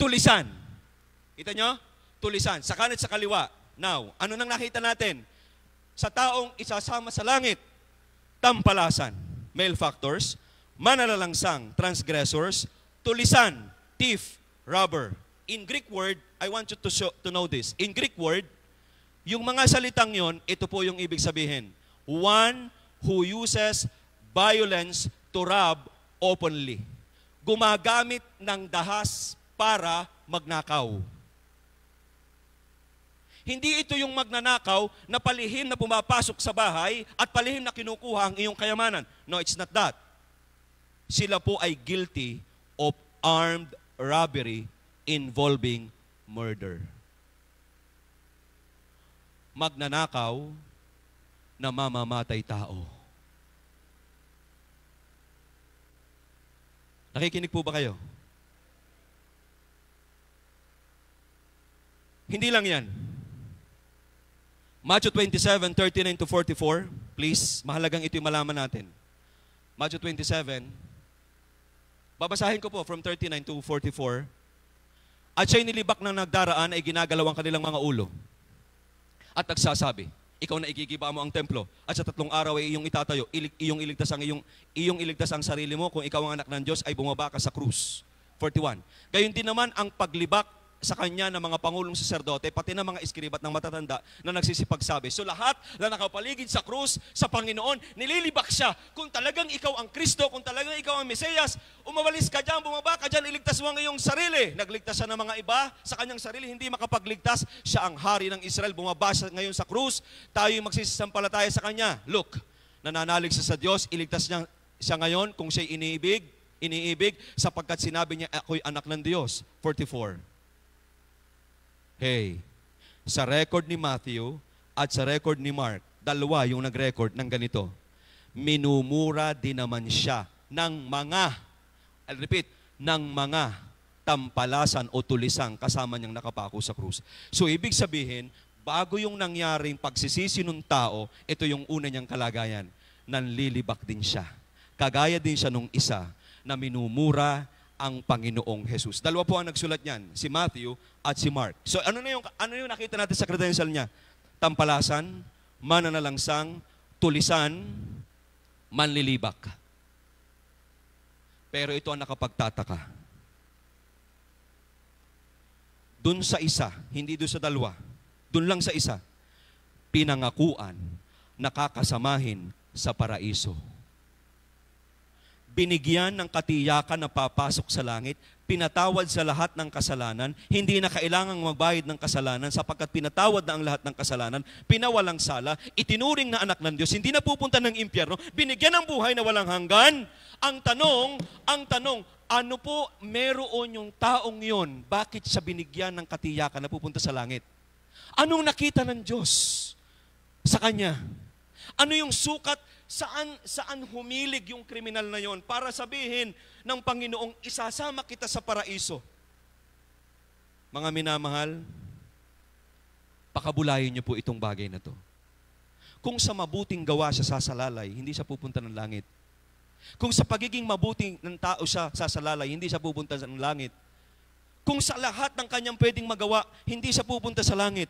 Tulisan Kita nyo? Tulisan. Sa kanan at sa kaliwa. Now, ano nang nakita natin? Sa taong isasama sa langit, tampalasan, male factors, manalalangsang, transgressors, tulisan, thief, robber. In Greek word, I want you to, show, to know this. In Greek word, yung mga salitang yon, ito po yung ibig sabihin. One who uses violence to rob openly. Gumagamit ng dahas para magnakaw. Hindi ito yung magnanakaw na palihim na pumapasok sa bahay at palihim na kinukuha ang iyong kayamanan. No, it's not that. Sila po ay guilty of armed robbery involving murder. Magnanakaw na mamamatay tao. Nakikinig po ba kayo? Hindi lang yan. Matthew 27, 39 to 44. Please, mahalagang ito yung malaman natin. Matthew 27. Babasahin ko po from 39 to 44. At siya'y nilibak ng nagdaraan ay ginagalawang kanilang mga ulo. At nagsasabi, ikaw na igigiba mo ang templo at sa tatlong araw ay iyong itatayo, iyong iligtas ang iyong, iyong iligtas ang sarili mo kung ikaw ang anak ng Diyos ay bumaba ka sa krus. 41. Gayun din naman ang paglibak sa kanya ng mga pangulong saserdote, pati ng mga iskribat ng matatanda na nagsisipagsabi. So lahat na nakapaligid sa krus, sa Panginoon, nililibak siya. Kung talagang ikaw ang Kristo, kung talagang ikaw ang Mesiyas, umawalis ka dyan, bumaba ka dyan, iligtas mo ang iyong sarili. Nagligtas siya ng mga iba sa kanyang sarili, hindi makapagligtas. Siya ang hari ng Israel, bumaba siya ngayon sa krus. Tayo yung magsisampalataya sa kanya. Look, nananalig siya sa Diyos, iligtas niya siya ngayon kung siya'y iniibig, iniibig sapagkat sinabi niya, ako'y anak ng Diyos. 44. Hey, sa record ni Matthew at sa record ni Mark, dalawa yung nag-record ng ganito. Minumura din naman siya ng mga, I'll repeat, ng mga tampalasan o tulisang kasama niyang nakapako sa krus. So ibig sabihin, bago yung nangyaring pagsisisi ng tao, ito yung una niyang kalagayan, nanlilibak din siya. Kagaya din siya nung isa na minumura ang Panginoong Jesus. Dalawa po ang nagsulat niyan, si Matthew at si Mark. So ano na yung ano yung nakita natin sa credential niya? Tampalasan, mananalangsang, tulisan, manlilibak. Pero ito ang nakapagtataka. Doon sa isa, hindi doon sa dalawa, doon lang sa isa, pinangakuan, nakakasamahin sa paraiso binigyan ng katiyakan na papasok sa langit, pinatawad sa lahat ng kasalanan, hindi na kailangang magbayad ng kasalanan sapagkat pinatawad na ang lahat ng kasalanan, pinawalang sala, itinuring na anak ng Diyos, hindi na pupunta ng impyerno, binigyan ng buhay na walang hanggan. Ang tanong, ang tanong, ano po meron yung taong yon? Bakit siya binigyan ng katiyakan na pupunta sa langit? Anong nakita ng Diyos sa kanya? Ano yung sukat Saan, saan humilig yung kriminal na yon para sabihin ng Panginoong, isasama kita sa paraiso? Mga minamahal, pakabulayin niyo po itong bagay na to. Kung sa mabuting gawa siya sasalalay, hindi siya pupunta ng langit. Kung sa pagiging mabuting ng tao siya sasalalay, hindi siya pupunta ng langit. Kung sa lahat ng kanyang pwedeng magawa, hindi siya pupunta sa langit.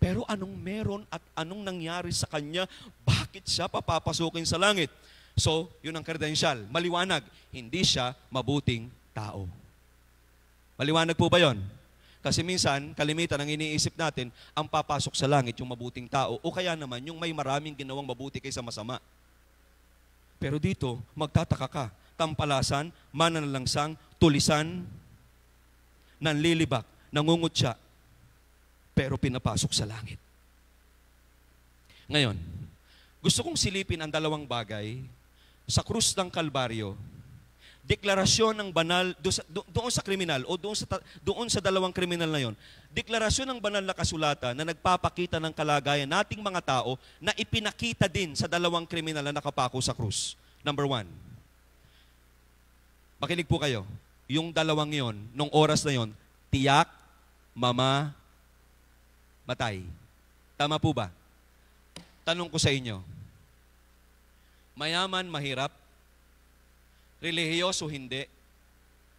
Pero anong meron at anong nangyari sa kanya? Bakit siya papapasukin sa langit? So, yun ang credential. Maliwanag, hindi siya mabuting tao. Maliwanag po ba yon? Kasi minsan, kalimitan ang iniisip natin, ang papasok sa langit yung mabuting tao o kaya naman yung may maraming ginawang mabuti kaysa masama. Pero dito, magtataka ka. Tampalasan, mananalangsang, tulisan, nanlilibak, nangungutya, pero pinapasok sa langit. Ngayon, gusto kong silipin ang dalawang bagay sa krus ng Kalbaryo, deklarasyon ng banal do, do, doon sa kriminal o doon sa doon sa dalawang kriminal na yon. Deklarasyon ng banal na kasulatan na nagpapakita ng kalagayan nating mga tao na ipinakita din sa dalawang kriminal na nakapako sa krus. Number one, Makinig po kayo. Yung dalawang yon, nung oras na yon, tiyak, mama, matay. Tama po ba? Tanong ko sa inyo, mayaman, mahirap, relihiyoso, hindi,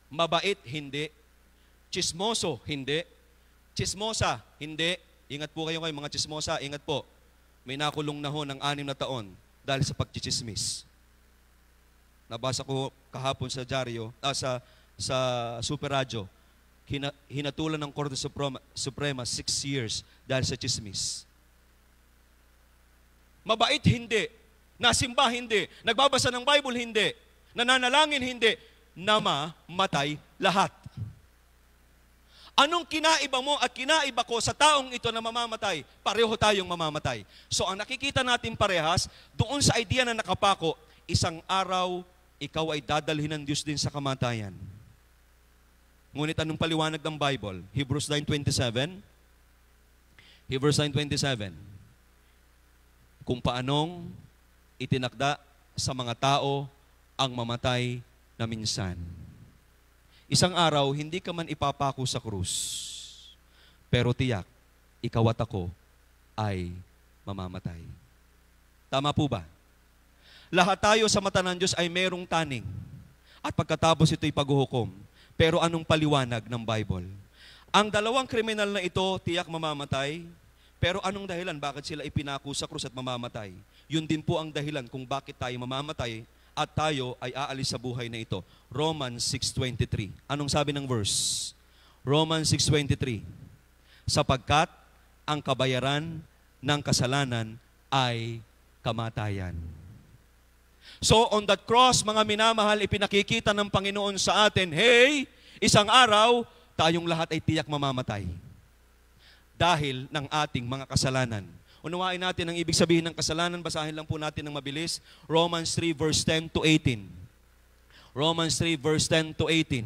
mabait, hindi, chismoso, hindi, chismosa, hindi, ingat po kayo kayo mga chismosa, ingat po, may nakulong na ho ng anim na taon dahil sa pagchichismis. Nabasa ko kahapon sa dyaryo, ah, sa, sa Super Radio, hina, hinatulan ng Korte Suprema, Suprema six years dahil sa chismis. Mabait, hindi. Nasimba, hindi. Nagbabasa ng Bible, hindi. Nananalangin, hindi. Nama, matay lahat. Anong kinaiba mo at kinaiba ko sa taong ito na mamamatay? Pareho tayong mamamatay. So ang nakikita natin parehas, doon sa idea na nakapako, isang araw, ikaw ay dadalhin ng Diyos din sa kamatayan. Ngunit anong paliwanag ng Bible? Hebrews 9.27 Hebrews 9.27 Kung paanong itinakda sa mga tao ang mamatay na minsan. Isang araw, hindi ka man ipapako sa krus. Pero tiyak, ikaw at ako ay mamamatay. Tama po ba? Lahat tayo sa mata ng Diyos ay mayroong taning. At pagkatapos ito'y paghuhukom. Pero anong paliwanag ng Bible? Ang dalawang kriminal na ito, tiyak mamamatay. Pero anong dahilan bakit sila ipinako sa krus at mamamatay? Yun din po ang dahilan kung bakit tayo mamamatay at tayo ay aalis sa buhay na ito. Romans 6.23. Anong sabi ng verse? Romans 6.23 Sapagkat ang kabayaran ng kasalanan ay kamatayan. So on that cross, mga minamahal, ipinakikita ng Panginoon sa atin, Hey, isang araw, tayong lahat ay tiyak mamamatay dahil ng ating mga kasalanan. Unawain natin ang ibig sabihin ng kasalanan. Basahin lang po natin ng mabilis. Romans 3 verse 10 to 18. Romans 3 verse 10 to 18.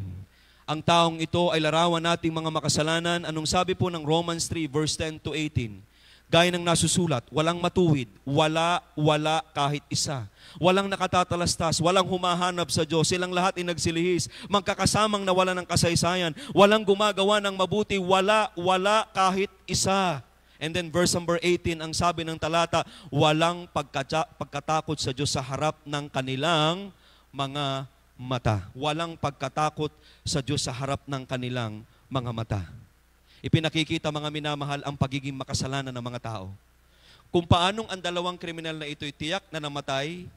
Ang taong ito ay larawan nating mga makasalanan. Anong sabi po ng Romans 3 verse 10 to 18? Gaya ng nasusulat, walang matuwid, wala, wala kahit isa. Walang nakatatalastas, walang humahanap sa Diyos. Silang lahat ay nagsilihis, magkakasamang nawala ng kasaysayan, walang gumagawa ng mabuti, wala, wala kahit isa. And then verse number 18, ang sabi ng talata, walang pagkata- pagkatakot sa Diyos sa harap ng kanilang mga mata. Walang pagkatakot sa Diyos sa harap ng kanilang mga mata. Ipinakikita mga minamahal ang pagiging makasalanan ng mga tao. Kung paanong ang dalawang kriminal na ito'y tiyak na namatay,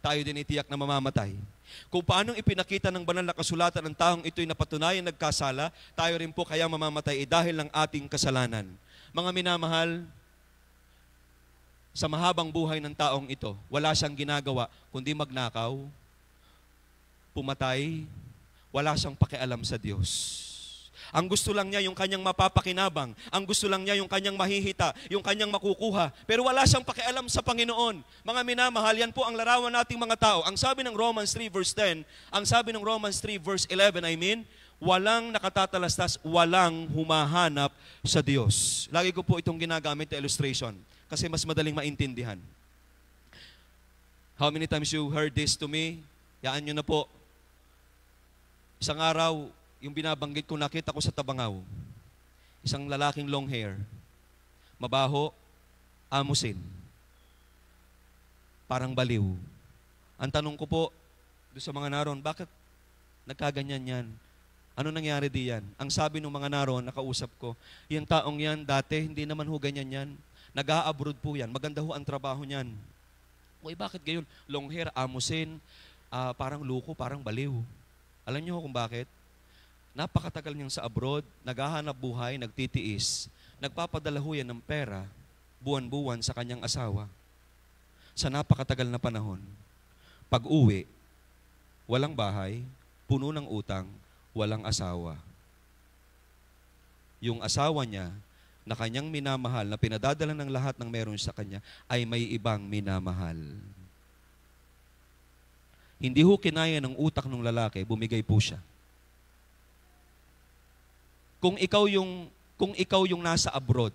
tayo din itiyak na mamamatay. Kung paanong ipinakita ng banal na kasulatan ng taong ito'y napatunayan nagkasala, tayo rin po kaya mamamatay eh dahil ng ating kasalanan. Mga minamahal, sa mahabang buhay ng taong ito, wala siyang ginagawa kundi magnakaw, pumatay, wala siyang pakialam sa Diyos. Ang gusto lang niya yung kanyang mapapakinabang. Ang gusto lang niya yung kanyang mahihita, yung kanyang makukuha. Pero wala siyang pakialam sa Panginoon. Mga minamahal, yan po ang larawan nating mga tao. Ang sabi ng Romans 3 verse 10, ang sabi ng Romans 3 verse 11, I mean, walang nakatatalastas, walang humahanap sa Diyos. Lagi ko po itong ginagamit na illustration kasi mas madaling maintindihan. How many times you heard this to me? Yaan nyo na po. Isang araw, yung binabanggit ko, nakita ko sa Tabangaw, isang lalaking long hair, mabaho, amusin, parang baliw. Ang tanong ko po, do sa mga naroon, bakit nagkaganyan yan? Ano nangyari diyan? Ang sabi ng mga naron, nakausap ko, yung taong yan dati, hindi naman ho ganyan yan. Nag-a-abroad po yan. Maganda ho ang trabaho niyan. Uy, bakit gayon? Long hair, amusin, uh, parang luko, parang baliw. Alam niyo ho kung bakit? Napakatagal niyang sa abroad, naghahanap buhay, nagtitiis, nagpapadala ng pera buwan-buwan sa kanyang asawa. Sa napakatagal na panahon, pag-uwi, walang bahay, puno ng utang, walang asawa. Yung asawa niya, na kanyang minamahal, na pinadadala ng lahat ng meron sa kanya, ay may ibang minamahal. Hindi ho kinaya ng utak ng lalaki, bumigay po siya kung ikaw yung kung ikaw yung nasa abroad.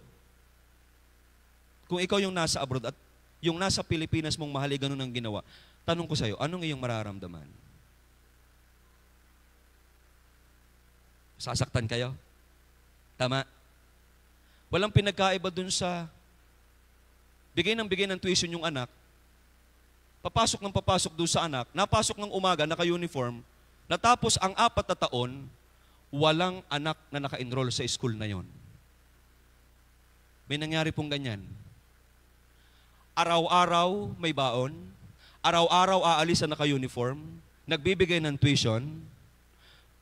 Kung ikaw yung nasa abroad at yung nasa Pilipinas mong mahali eh, ganun ang ginawa. Tanong ko sa iyo, anong iyong mararamdaman? Sasaktan kayo? Tama? Walang pinagkaiba dun sa bigay ng bigay ng tuition yung anak, papasok ng papasok doon sa anak, napasok ng umaga, naka-uniform, natapos ang apat na taon, walang anak na naka-enroll sa school na yon. May nangyari pong ganyan. Araw-araw may baon, araw-araw aalis na naka-uniform, nagbibigay ng tuition,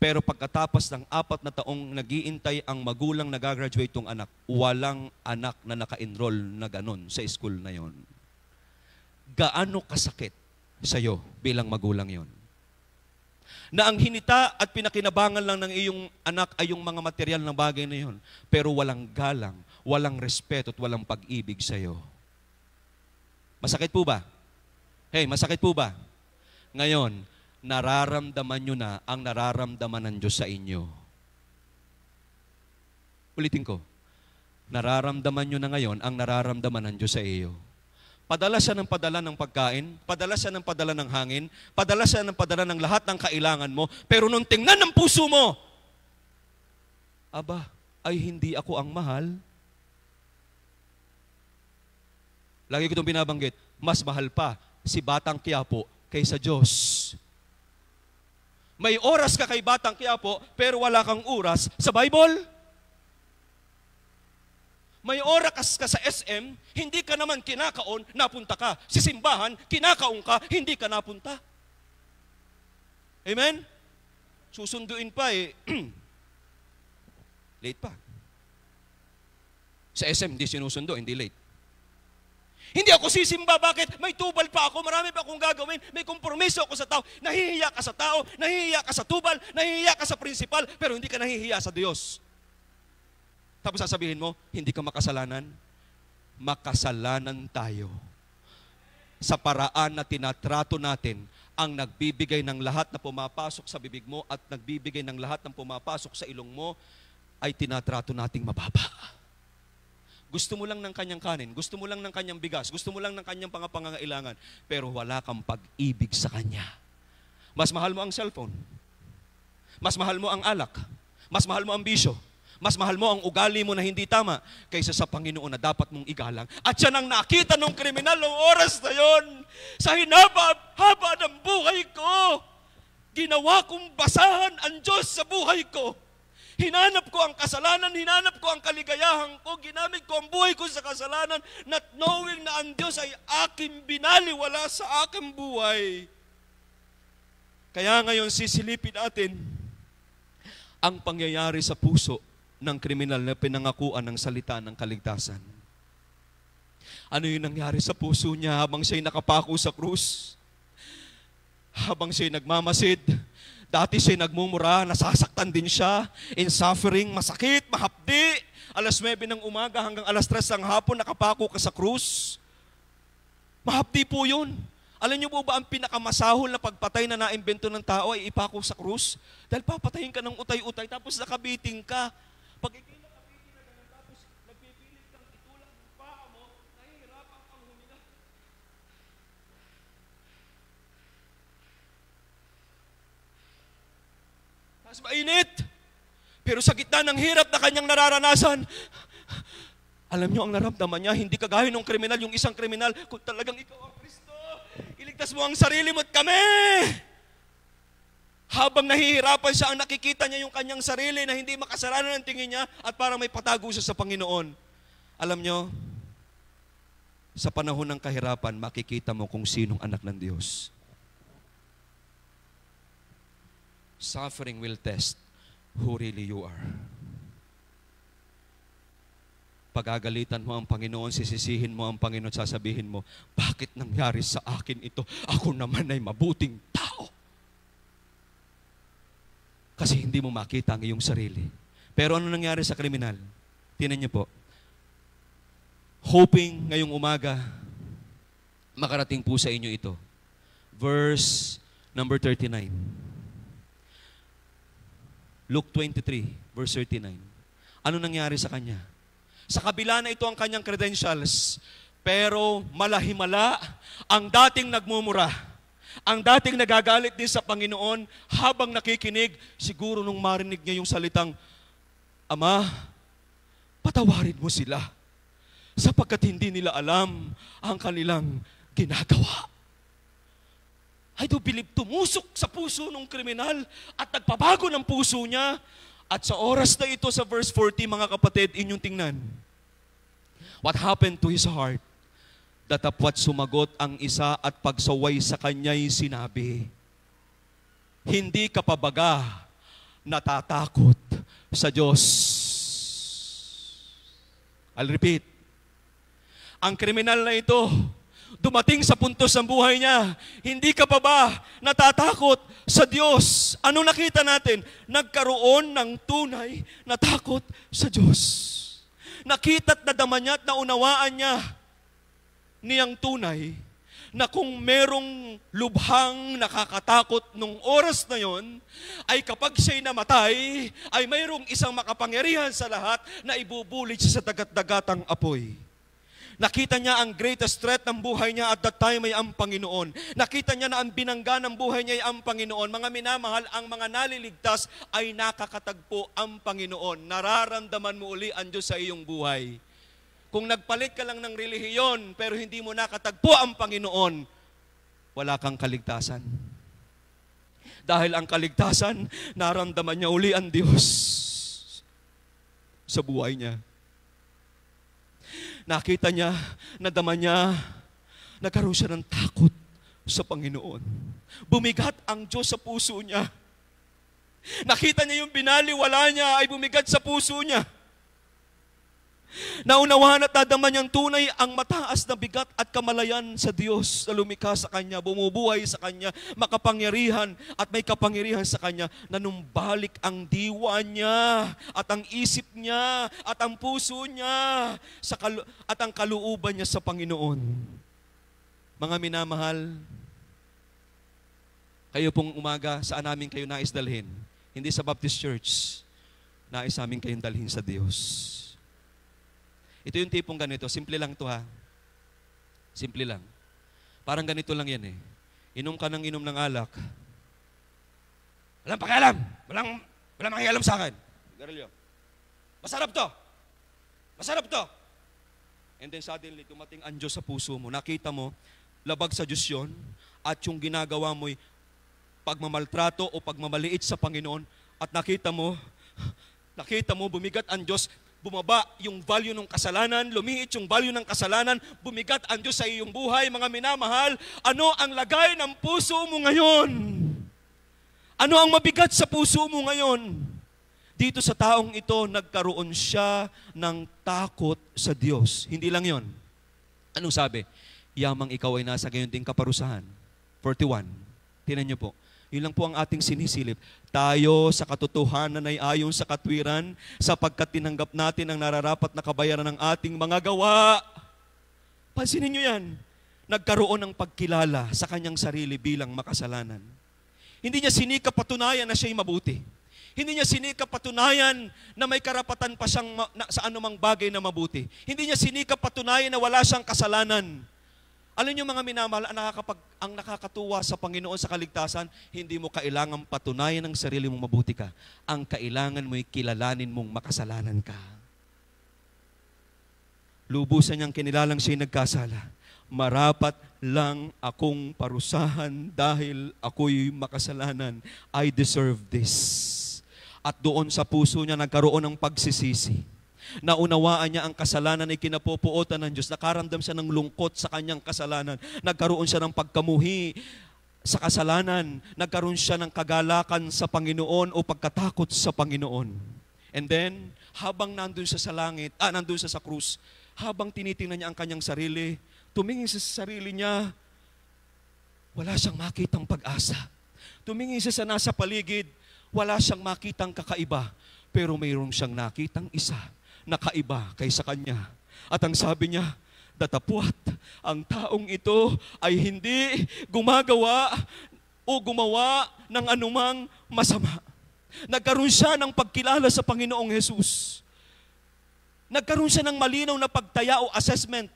pero pagkatapos ng apat na taong nagiintay ang magulang na gagraduate tong anak, walang anak na naka-enroll na ganun sa school na yon. Gaano kasakit sa'yo bilang magulang yon? na ang hinita at pinakinabangan lang ng iyong anak ay yung mga material na bagay na yun, pero walang galang, walang respeto at walang pag-ibig sa iyo. Masakit po ba? Hey, masakit po ba? Ngayon, nararamdaman nyo na ang nararamdaman ng Diyos sa inyo. Ulitin ko, nararamdaman nyo na ngayon ang nararamdaman ng Diyos sa iyo. Padala siya ng padala ng pagkain, padala siya ng padala ng hangin, padala siya ng padala ng lahat ng kailangan mo. Pero nung tingnan ng puso mo, Aba, ay hindi ako ang mahal. Lagi ko itong binabanggit, mas mahal pa si Batang Kiapo kaysa Diyos. May oras ka kay Batang Kiapo, pero wala kang oras sa Bible may orakas ka sa SM, hindi ka naman kinakaon, napunta ka. Si simbahan, kinakaon ka, hindi ka napunta. Amen? Susunduin pa eh. late pa. Sa SM, hindi sinusundo, hindi late. Hindi ako sisimba. Bakit? May tubal pa ako. Marami pa akong gagawin. May kompromiso ako sa tao. Nahihiya ka sa tao. Nahihiya ka sa tubal. Nahihiya ka sa prinsipal. Pero hindi ka nahihiya sa Diyos. Tapos sasabihin mo, hindi ka makasalanan? Makasalanan tayo. Sa paraan na tinatrato natin ang nagbibigay ng lahat na pumapasok sa bibig mo at nagbibigay ng lahat ng pumapasok sa ilong mo ay tinatrato nating mababa. Gusto mo lang ng kanyang kanin, gusto mo lang ng kanyang bigas, gusto mo lang ng kanyang pangapangangailangan, pero wala kang pag-ibig sa kanya. Mas mahal mo ang cellphone. Mas mahal mo ang alak. Mas mahal mo ang bisyo. Mas mahal mo ang ugali mo na hindi tama kaysa sa Panginoon na dapat mong igalang. At siya nang nakita ng kriminal noong oras na yon. Sa hinaba, haba ng buhay ko, ginawa kong basahan ang Diyos sa buhay ko. Hinanap ko ang kasalanan, hinanap ko ang kaligayahan ko, ginamit ko ang buhay ko sa kasalanan, not knowing na ang Diyos ay aking binaliwala sa aking buhay. Kaya ngayon sisilipin natin ang pangyayari sa puso ng kriminal na pinangakuan ng salita ng kaligtasan. Ano yung nangyari sa puso niya habang siya'y nakapako sa krus? Habang siya'y nagmamasid, dati siya'y nagmumura, nasasaktan din siya, in suffering, masakit, mahapdi. Alas 9 ng umaga hanggang alas 3 ng hapon, nakapako ka sa krus. Mahapdi po yun. Alam niyo po ba ang pinakamasahol na pagpatay na naimbento ng tao ay ipako sa krus? Dahil papatayin ka ng utay-utay tapos nakabiting ka. Pag ikay nakapitin na ganun, tapos nagpipilit kang itulak ng paa mo, nahihirapan kang humina. Mas mainit. Pero sa gitna ng hirap na kanyang nararanasan, alam niyo ang naramdaman niya, hindi kagaya ng kriminal, yung isang kriminal, kung talagang ikaw ang Kristo, iligtas mo ang sarili mo at kami habang nahihirapan siya, ang nakikita niya yung kanyang sarili na hindi makasalanan ang tingin niya at parang may patago siya sa Panginoon. Alam nyo, sa panahon ng kahirapan, makikita mo kung sinong anak ng Diyos. Suffering will test who really you are. Pagagalitan mo ang Panginoon, sisisihin mo ang Panginoon, sasabihin mo, bakit nangyari sa akin ito? Ako naman ay mabuting tao. Kasi hindi mo makita ang iyong sarili. Pero ano nangyari sa kriminal? Tinan niyo po. Hoping ngayong umaga, makarating po sa inyo ito. Verse number 39. Luke 23, verse 39. Ano nangyari sa kanya? Sa kabila na ito ang kanyang credentials, pero malahimala ang dating nagmumura ang dating nagagalit din sa Panginoon habang nakikinig, siguro nung marinig niya yung salitang, Ama, patawarin mo sila sapagkat hindi nila alam ang kanilang ginagawa. I do believe tumusok sa puso ng kriminal at nagpabago ng puso niya. At sa oras na ito sa verse 40, mga kapatid, inyong tingnan. What happened to his heart? Datapwat sumagot ang isa at pagsaway sa kanya'y sinabi, Hindi ka pa baga natatakot sa Diyos. I'll repeat. Ang kriminal na ito, dumating sa puntos ng buhay niya, hindi ka pa ba natatakot sa Diyos? Ano nakita natin? Nagkaroon ng tunay na takot sa Diyos. Nakita't nadama niya at naunawaan niya niyang tunay na kung merong lubhang nakakatakot nung oras na yon, ay kapag siya'y namatay, ay mayroong isang makapangyarihan sa lahat na ibubulit siya sa dagat-dagatang apoy. Nakita niya ang greatest threat ng buhay niya at that time ay ang Panginoon. Nakita niya na ang binangga ng buhay niya ay ang Panginoon. Mga minamahal, ang mga naliligtas ay nakakatagpo ang Panginoon. Nararamdaman mo uli ang Diyos sa iyong buhay. Kung nagpalit ka lang ng relihiyon pero hindi mo nakatagpo ang Panginoon, wala kang kaligtasan. Dahil ang kaligtasan, naramdaman niya uli ang Diyos sa buhay niya. Nakita niya, nadama niya, nagkaroon siya ng takot sa Panginoon. Bumigat ang Diyos sa puso niya. Nakita niya yung binaliwala niya ay bumigat sa puso niya. Naunawahan at dadama niyang tunay ang mataas na bigat at kamalayan sa Diyos na lumikha sa Kanya, bumubuhay sa Kanya, makapangyarihan at may kapangyarihan sa Kanya, nanumbalik ang diwa niya at ang isip niya at ang puso niya sa kalu- at ang kaluuban niya sa Panginoon. Mga minamahal, kayo pong umaga, saan namin kayo nais dalhin? Hindi sa Baptist Church, nais namin kayong dalhin sa Diyos. Ito yung tipong ganito. Simple lang to ha. Simple lang. Parang ganito lang yan eh. Inom ka ng inom ng alak. Walang pakialam. Walang, walang makialam sa akin. Garilyo. Masarap to. Masarap to. And then suddenly, tumating ang Diyos sa puso mo. Nakita mo, labag sa Diyos yun, at yung ginagawa mo'y pagmamaltrato o pagmamaliit sa Panginoon, at nakita mo, nakita mo, bumigat ang Diyos, bumaba yung value ng kasalanan, lumiit yung value ng kasalanan, bumigat ang Diyos sa iyong buhay, mga minamahal, ano ang lagay ng puso mo ngayon? Ano ang mabigat sa puso mo ngayon? Dito sa taong ito, nagkaroon siya ng takot sa Diyos. Hindi lang yon. Anong sabi? Yamang ikaw ay nasa gayon ding kaparusahan. 41. Tinan niyo po yun lang po ang ating sinisilip. Tayo sa katotohanan ay ayon sa katwiran sapagkat tinanggap natin ang nararapat na kabayaran ng ating mga gawa. Pansinin niyo yan. Nagkaroon ng pagkilala sa kanyang sarili bilang makasalanan. Hindi niya sinikap patunayan na siya'y mabuti. Hindi niya sinikap patunayan na may karapatan pa siyang ma- na, sa anumang bagay na mabuti. Hindi niya sinikap patunayan na wala siyang kasalanan. Alam niyo mga minamahal, ang, nakakapag, ang nakakatuwa sa Panginoon sa kaligtasan, hindi mo kailangan patunayan ang sarili mong mabuti ka. Ang kailangan mo'y kilalanin mong makasalanan ka. Lubusan niyang kinilalang siya'y nagkasala. Marapat lang akong parusahan dahil ako'y makasalanan. I deserve this. At doon sa puso niya nagkaroon ng pagsisisi Naunawaan niya ang kasalanan ay kinapupuotan ng Diyos. Nakaramdam siya ng lungkot sa kanyang kasalanan. Nagkaroon siya ng pagkamuhi sa kasalanan. Nagkaroon siya ng kagalakan sa Panginoon o pagkatakot sa Panginoon. And then, habang nandun siya sa langit, ah, nandun siya sa krus, habang tinitingnan niya ang kanyang sarili, tumingin siya sa sarili niya, wala siyang makitang pag-asa. Tumingin siya sa nasa paligid, wala siyang makitang kakaiba, pero mayroon siyang nakitang isa na kaiba kaysa kanya. At ang sabi niya, datapwat, ang taong ito ay hindi gumagawa o gumawa ng anumang masama. Nagkaroon siya ng pagkilala sa Panginoong Hesus. Nagkaroon siya ng malinaw na pagtaya o assessment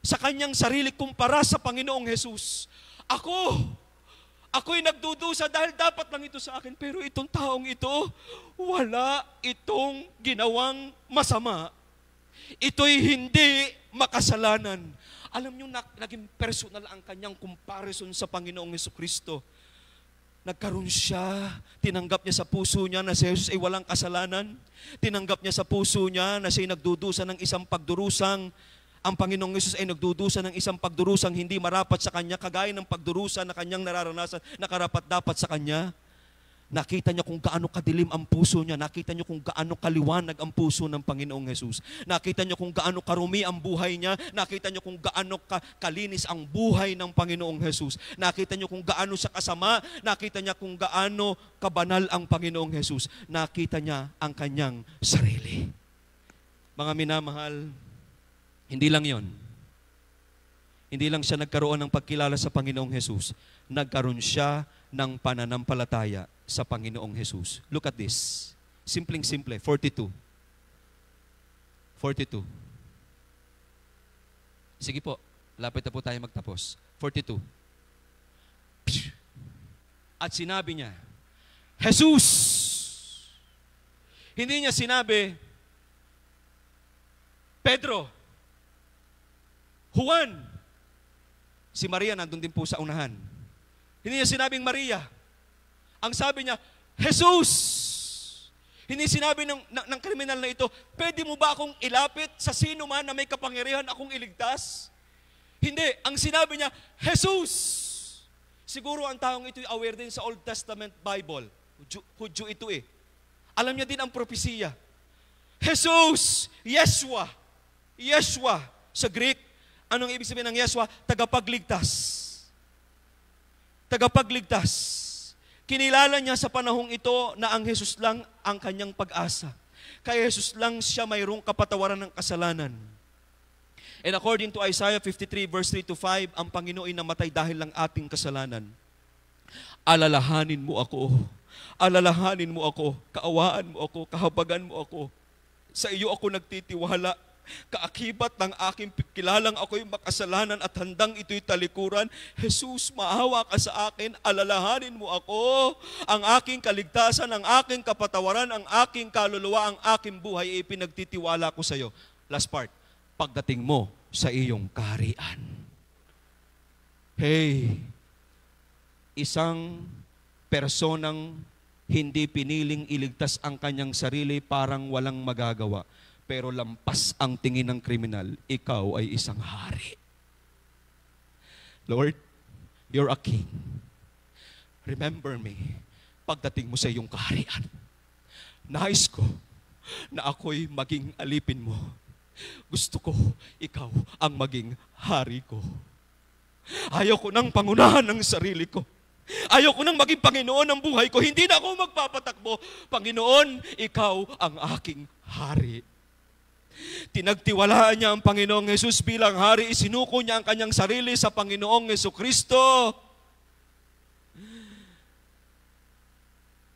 sa kanyang sarili kumpara sa Panginoong Hesus. Ako, Ako'y nagdudusa dahil dapat lang ito sa akin. Pero itong taong ito, wala itong ginawang masama. Ito'y hindi makasalanan. Alam niyo, naging personal ang kanyang comparison sa Panginoong Yeso Kristo. Nagkaroon siya, tinanggap niya sa puso niya na si Jesus ay walang kasalanan. Tinanggap niya sa puso niya na siya'y nagdudusa ng isang pagdurusang ang Panginoong Yesus ay nagdudusa ng isang pagdurusang hindi marapat sa Kanya, kagaya ng pagdurusa na Kanyang nararanasan na karapat dapat sa Kanya. Nakita niya kung gaano kadilim ang puso niya. Nakita niya kung gaano kaliwanag ang puso ng Panginoong Hesus. Nakita niya kung gaano karumi ang buhay niya. Nakita niya kung gaano ka kalinis ang buhay ng Panginoong Hesus. Nakita niya kung gaano siya kasama. Nakita niya kung gaano kabanal ang Panginoong Hesus. Nakita niya ang kanyang sarili. Mga minamahal, hindi lang yon. Hindi lang siya nagkaroon ng pagkilala sa Panginoong Hesus. Nagkaroon siya ng pananampalataya sa Panginoong Hesus. Look at this. Simpleng-simple. 42. 42. Sige po. Lapit na po tayo magtapos. 42. At sinabi niya, Jesus! Hindi niya sinabi, Pedro, Juan. Si Maria nandun din po sa unahan. Hindi niya sinabing Maria. Ang sabi niya, Jesus! Hindi sinabi ng, ng, ng kriminal na ito, pwede mo ba akong ilapit sa sino man na may kapangyarihan akong iligtas? Hindi. Ang sinabi niya, Jesus! Siguro ang taong ito aware din sa Old Testament Bible. Hudyo, Hudyo ito eh. Alam niya din ang propesiya. Jesus! Yeshua! Yeshua sa Greek. Anong ibig sabihin ng Yeshua? Tagapagligtas. Tagapagligtas. Kinilala niya sa panahong ito na ang Jesus lang ang kanyang pag-asa. Kay Jesus lang siya mayroong kapatawaran ng kasalanan. And according to Isaiah 53 verse 3 to 5, ang Panginoon namatay dahil lang ating kasalanan. Alalahanin mo ako. Alalahanin mo ako. Kaawaan mo ako. Kahabagan mo ako. Sa iyo ako nagtitiwala kaakibat ng aking kilalang ako'y makasalanan at handang ito'y talikuran. Jesus, maawa ka sa akin, alalahanin mo ako. Ang aking kaligtasan, ang aking kapatawaran, ang aking kaluluwa, ang aking buhay, ipinagtitiwala ko sa iyo. Last part, pagdating mo sa iyong kaharian. Hey, isang personang hindi piniling iligtas ang kanyang sarili parang walang magagawa pero lampas ang tingin ng kriminal, ikaw ay isang hari. Lord, you're a king. Remember me pagdating mo sa iyong kaharian. Nais ko na ako'y maging alipin mo. Gusto ko ikaw ang maging hari ko. Ayaw ko nang pangunahan ng sarili ko. Ayaw ko nang maging Panginoon ng buhay ko. Hindi na ako magpapatakbo. Panginoon, ikaw ang aking hari. Tinagtiwalaan niya ang Panginoong Yesus bilang hari. Isinuko niya ang kanyang sarili sa Panginoong Yesu Kristo.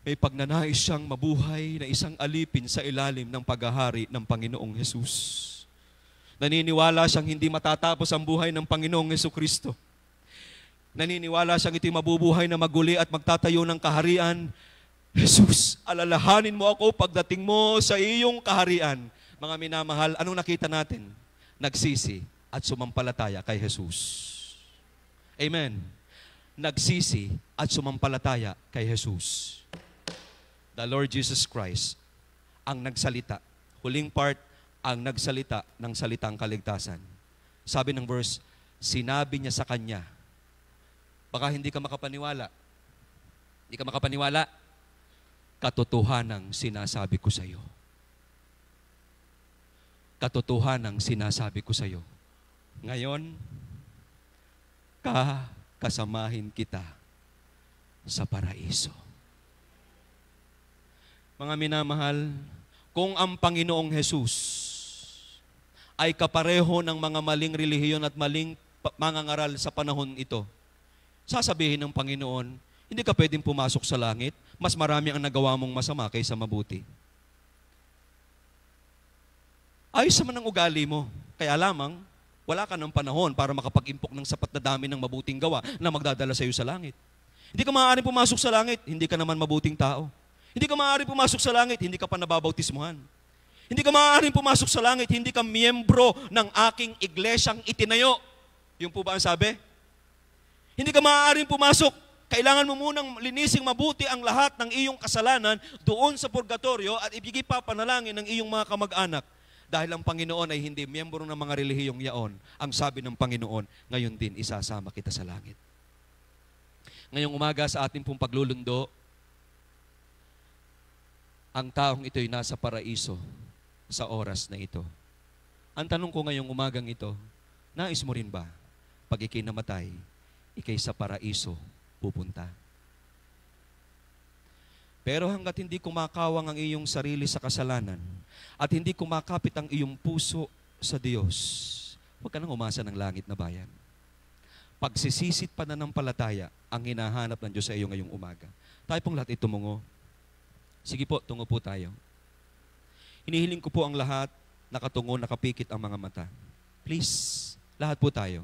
May pagnanais siyang mabuhay na isang alipin sa ilalim ng paghahari ng Panginoong Yesus. Naniniwala siyang hindi matatapos ang buhay ng Panginoong Yesu Kristo. Naniniwala siyang ito'y mabubuhay na maguli at magtatayo ng kaharian. Jesus, alalahanin mo ako pagdating mo sa iyong kaharian mga minamahal, anong nakita natin? Nagsisi at sumampalataya kay Jesus. Amen. Nagsisi at sumampalataya kay Jesus. The Lord Jesus Christ ang nagsalita. Huling part, ang nagsalita ng salitang kaligtasan. Sabi ng verse, sinabi niya sa kanya, baka hindi ka makapaniwala, hindi ka makapaniwala, katotohanan katotohanang sinasabi ko sa iyo katotohanan ang sinasabi ko sa iyo. Ngayon, kakasamahin kita sa paraiso. Mga minamahal, kung ang Panginoong Hesus ay kapareho ng mga maling relihiyon at maling mangangaral sa panahon ito, sasabihin ng Panginoon, hindi ka pwedeng pumasok sa langit, mas marami ang nagawa mong masama kaysa mabuti. Ayos naman ang ugali mo. Kaya lamang, wala ka ng panahon para makapag-impok ng sapat na dami ng mabuting gawa na magdadala sa iyo sa langit. Hindi ka maaaring pumasok sa langit, hindi ka naman mabuting tao. Hindi ka maaaring pumasok sa langit, hindi ka pa nababautismuhan. Hindi ka maaaring pumasok sa langit, hindi ka miyembro ng aking iglesyang itinayo. Yung po ba ang sabi? Hindi ka maaaring pumasok. Kailangan mo munang linising mabuti ang lahat ng iyong kasalanan doon sa purgatorio at ibigay papanalangin ng iyong mga kamag-anak dahil ang Panginoon ay hindi miyembro ng mga relihiyong yaon. Ang sabi ng Panginoon, ngayon din isasama kita sa langit. Ngayong umaga sa ating pong paglulundo, ang taong ito'y nasa paraiso sa oras na ito. Ang tanong ko ngayong umagang ito, nais mo rin ba, pag ikay namatay, ikay sa paraiso pupunta? Pero hanggat hindi kumakawang ang iyong sarili sa kasalanan, at hindi kumakapit ang iyong puso sa Diyos, huwag ka nang umasa ng langit na bayan. Pagsisisit pa na ng palataya ang hinahanap ng Diyos sa iyo ngayong umaga. Tayo pong lahat tumungo. Sige po, tungo po tayo. Hinihiling ko po ang lahat, nakatungo, nakapikit ang mga mata. Please, lahat po tayo.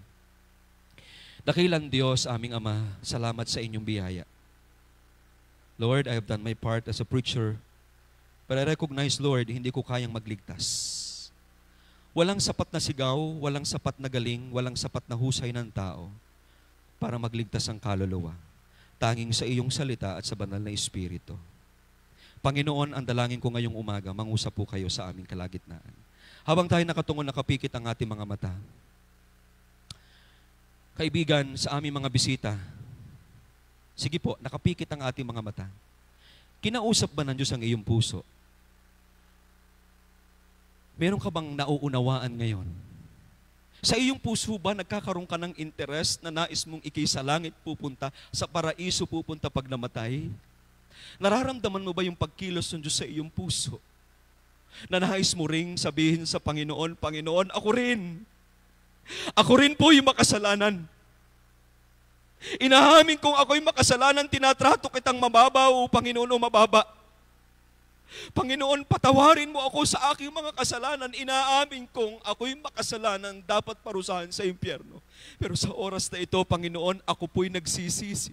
Dakilan Diyos, aming Ama, salamat sa inyong biyaya. Lord, I have done my part as a preacher But I recognize, Lord, hindi ko kayang magligtas. Walang sapat na sigaw, walang sapat na galing, walang sapat na husay ng tao para magligtas ang kaluluwa. Tanging sa iyong salita at sa banal na espiritu. Panginoon, ang dalangin ko ngayong umaga, mangusap po kayo sa aming kalagitnaan. Habang tayo nakatungo, nakapikit ang ating mga mata. Kaibigan, sa aming mga bisita, sige po, nakapikit ang ating mga mata. Kinausap ba ng Diyos ang iyong puso? Meron ka bang nauunawaan ngayon? Sa iyong puso ba nagkakaroon ka ng interest na nais mong ikay sa langit pupunta, sa paraiso pupunta pag namatay? Nararamdaman mo ba yung pagkilos ng Diyos sa iyong puso? Na nais mo ring sabihin sa Panginoon, Panginoon, ako rin. Ako rin po yung makasalanan. Inahamin kong ako'y makasalanan, tinatrato kitang mababa o Panginoon, o mababa. Panginoon, patawarin mo ako sa aking mga kasalanan. Inaamin kong ako'y makasalanan, dapat parusahan sa impyerno. Pero sa oras na ito, Panginoon, ako po'y nagsisisi.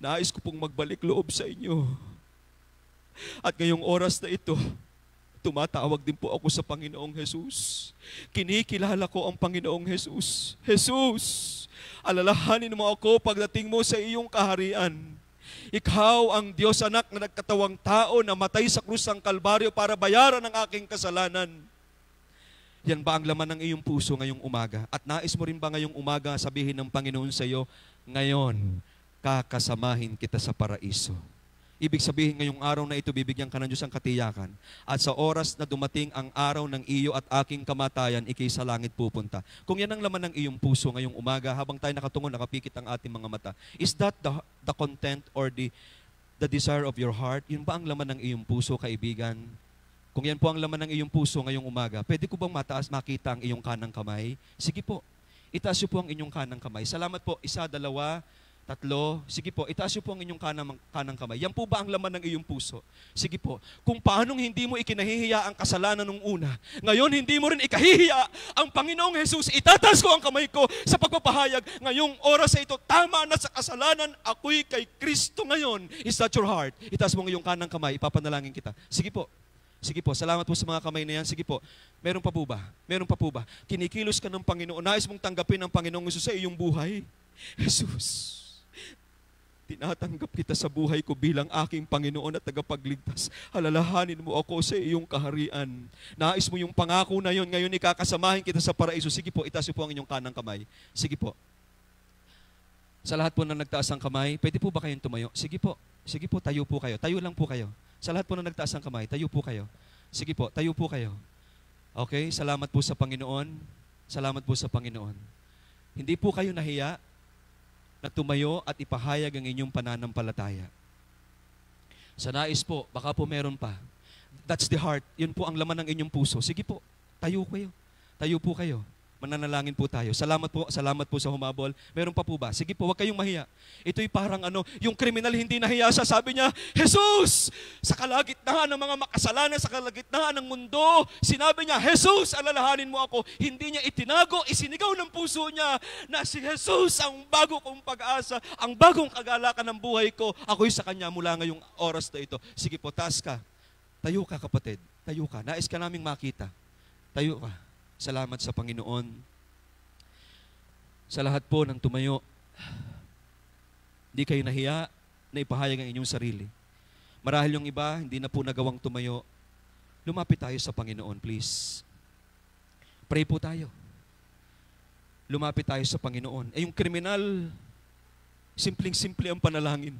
Nais ko pong magbalik loob sa inyo. At ngayong oras na ito, tumatawag din po ako sa Panginoong Jesus. Kinikilala ko ang Panginoong Jesus. Jesus, alalahanin mo ako pagdating mo sa iyong kaharian. Ikaw ang Diyos anak na nagkatawang tao na matay sa krus ng Kalbaryo para bayaran ang aking kasalanan. Yan ba ang laman ng iyong puso ngayong umaga? At nais mo rin ba ngayong umaga sabihin ng Panginoon sa iyo, ngayon, kakasamahin kita sa paraiso. Ibig sabihin ngayong araw na ito, bibigyan ka ng Diyos ang katiyakan. At sa oras na dumating ang araw ng iyo at aking kamatayan, ikay sa langit pupunta. Kung yan ang laman ng iyong puso ngayong umaga, habang tayo nakatungo, nakapikit ang ating mga mata, is that the, the content or the, the desire of your heart? Yun ba ang laman ng iyong puso, kaibigan? Kung yan po ang laman ng iyong puso ngayong umaga, pwede ko bang mataas makita ang iyong kanang kamay? Sige po, itaas po ang inyong kanang kamay. Salamat po, isa, dalawa, Tatlo. Sige po, itaas niyo po ang inyong kanang, kanang kamay. Yan po ba ang laman ng iyong puso? Sige po. Kung paanong hindi mo ikinahihiya ang kasalanan nung una, ngayon hindi mo rin ikahihiya ang Panginoong Jesus. Itataas ko ang kamay ko sa pagpapahayag. Ngayong oras sa ito, tama na sa kasalanan. Ako'y kay Kristo ngayon. Is that your heart? Itaas mo ang iyong kanang kamay. Ipapanalangin kita. Sige po. Sige po, salamat po sa mga kamay na yan. Sige po, meron pa po ba? Meron pa po ba? Kinikilos ka ng Panginoon. Nais mong tanggapin ng Panginoong Jesus sa iyong buhay. Jesus. Tinatanggap kita sa buhay ko bilang aking Panginoon at tagapagligtas. Halalahanin mo ako sa iyong kaharian. Nais mo yung pangako na yon. Ngayon ikakasamahin kita sa paraiso. Sige po, itaas po ang inyong kanang kamay. Sige po. Sa lahat po na nagtaas ang kamay, pwede po ba kayong tumayo? Sige po. Sige po, tayo po kayo. Tayo lang po kayo. Sa lahat po na nagtaas ang kamay, tayo po kayo. Sige po, tayo po kayo. Okay, salamat po sa Panginoon. Salamat po sa Panginoon. Hindi po kayo nahiya na tumayo at ipahayag ang inyong pananampalataya. Sa nais po, baka po meron pa. That's the heart. Yun po ang laman ng inyong puso. Sige po, tayo kayo. Tayo po kayo. Mananalangin po tayo. Salamat po, salamat po sa humabol. Meron pa po ba? Sige po, huwag kayong mahiya. Ito'y parang ano, yung kriminal hindi nahiya sa sabi niya, Jesus! Sa kalagitnaan ng mga makasalanan, sa kalagitnaan ng mundo, sinabi niya, Jesus, alalahanin mo ako. Hindi niya itinago, isinigaw ng puso niya na si Jesus ang bago kong pag-asa, ang bagong kagalakan ng buhay ko. Ako'y sa kanya mula ngayong oras na ito. Sige po, taas ka. Tayo ka kapatid. Tayo ka. Nais ka naming makita. Tayo ka. Salamat sa Panginoon. Sa lahat po ng tumayo, hindi kayo nahiya na ipahayag ang inyong sarili. Marahil yung iba, hindi na po nagawang tumayo. Lumapit tayo sa Panginoon, please. Pray po tayo. Lumapit tayo sa Panginoon. Eh yung kriminal, simpleng-simple ang panalangin.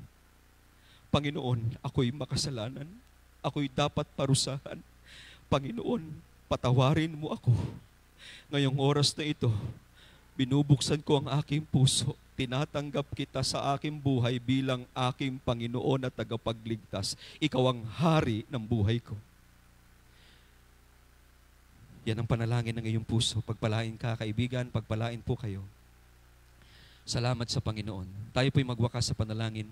Panginoon, ako'y makasalanan. Ako'y dapat parusahan. Panginoon, patawarin mo ako. Ngayong oras na ito, binubuksan ko ang aking puso. Tinatanggap kita sa aking buhay bilang aking Panginoon at tagapagligtas. Ikaw ang hari ng buhay ko. Yan ang panalangin ng iyong puso. Pagpalain ka, kaibigan, pagpalain po kayo. Salamat sa Panginoon. Tayo po'y magwakas sa panalangin.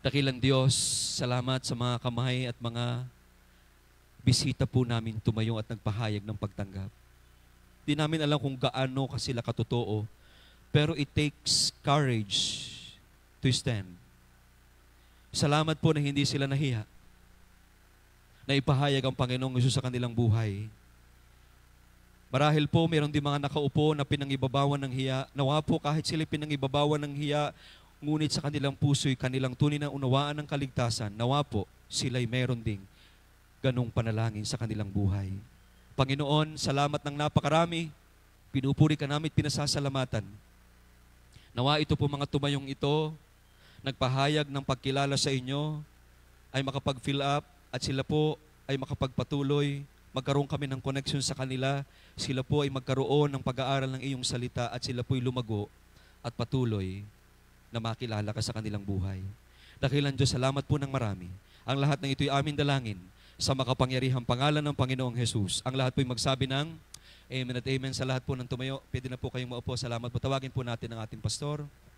Dakilang Diyos, salamat sa mga kamay at mga bisita po namin tumayo at nagpahayag ng pagtanggap. Di namin alam kung gaano ka sila katotoo. Pero it takes courage to stand. Salamat po na hindi sila nahiya. Na ipahayag ang Panginoong Yesus sa kanilang buhay. Marahil po, mayroon din mga nakaupo na pinangibabawan ng hiya. Nawa po kahit sila pinangibabawan ng hiya, ngunit sa kanilang puso'y kanilang tunay na unawaan ng kaligtasan, nawa po sila'y meron ding ganong panalangin sa kanilang buhay. Panginoon, salamat ng napakarami. Pinupuri ka namin, pinasasalamatan. Nawa ito po mga tumayong ito, nagpahayag ng pagkilala sa inyo, ay makapag-fill up at sila po ay makapagpatuloy, magkaroon kami ng connection sa kanila, sila po ay magkaroon ng pag-aaral ng iyong salita at sila po ay lumago at patuloy na makilala ka sa kanilang buhay. Dakilan Diyos, salamat po ng marami. Ang lahat ng ito'y aming dalangin sa makapangyarihang pangalan ng Panginoong Hesus. Ang lahat po'y magsabi ng Amen at Amen sa lahat po ng tumayo. Pwede na po kayong maupo. Salamat po. Tawagin po natin ang ating pastor.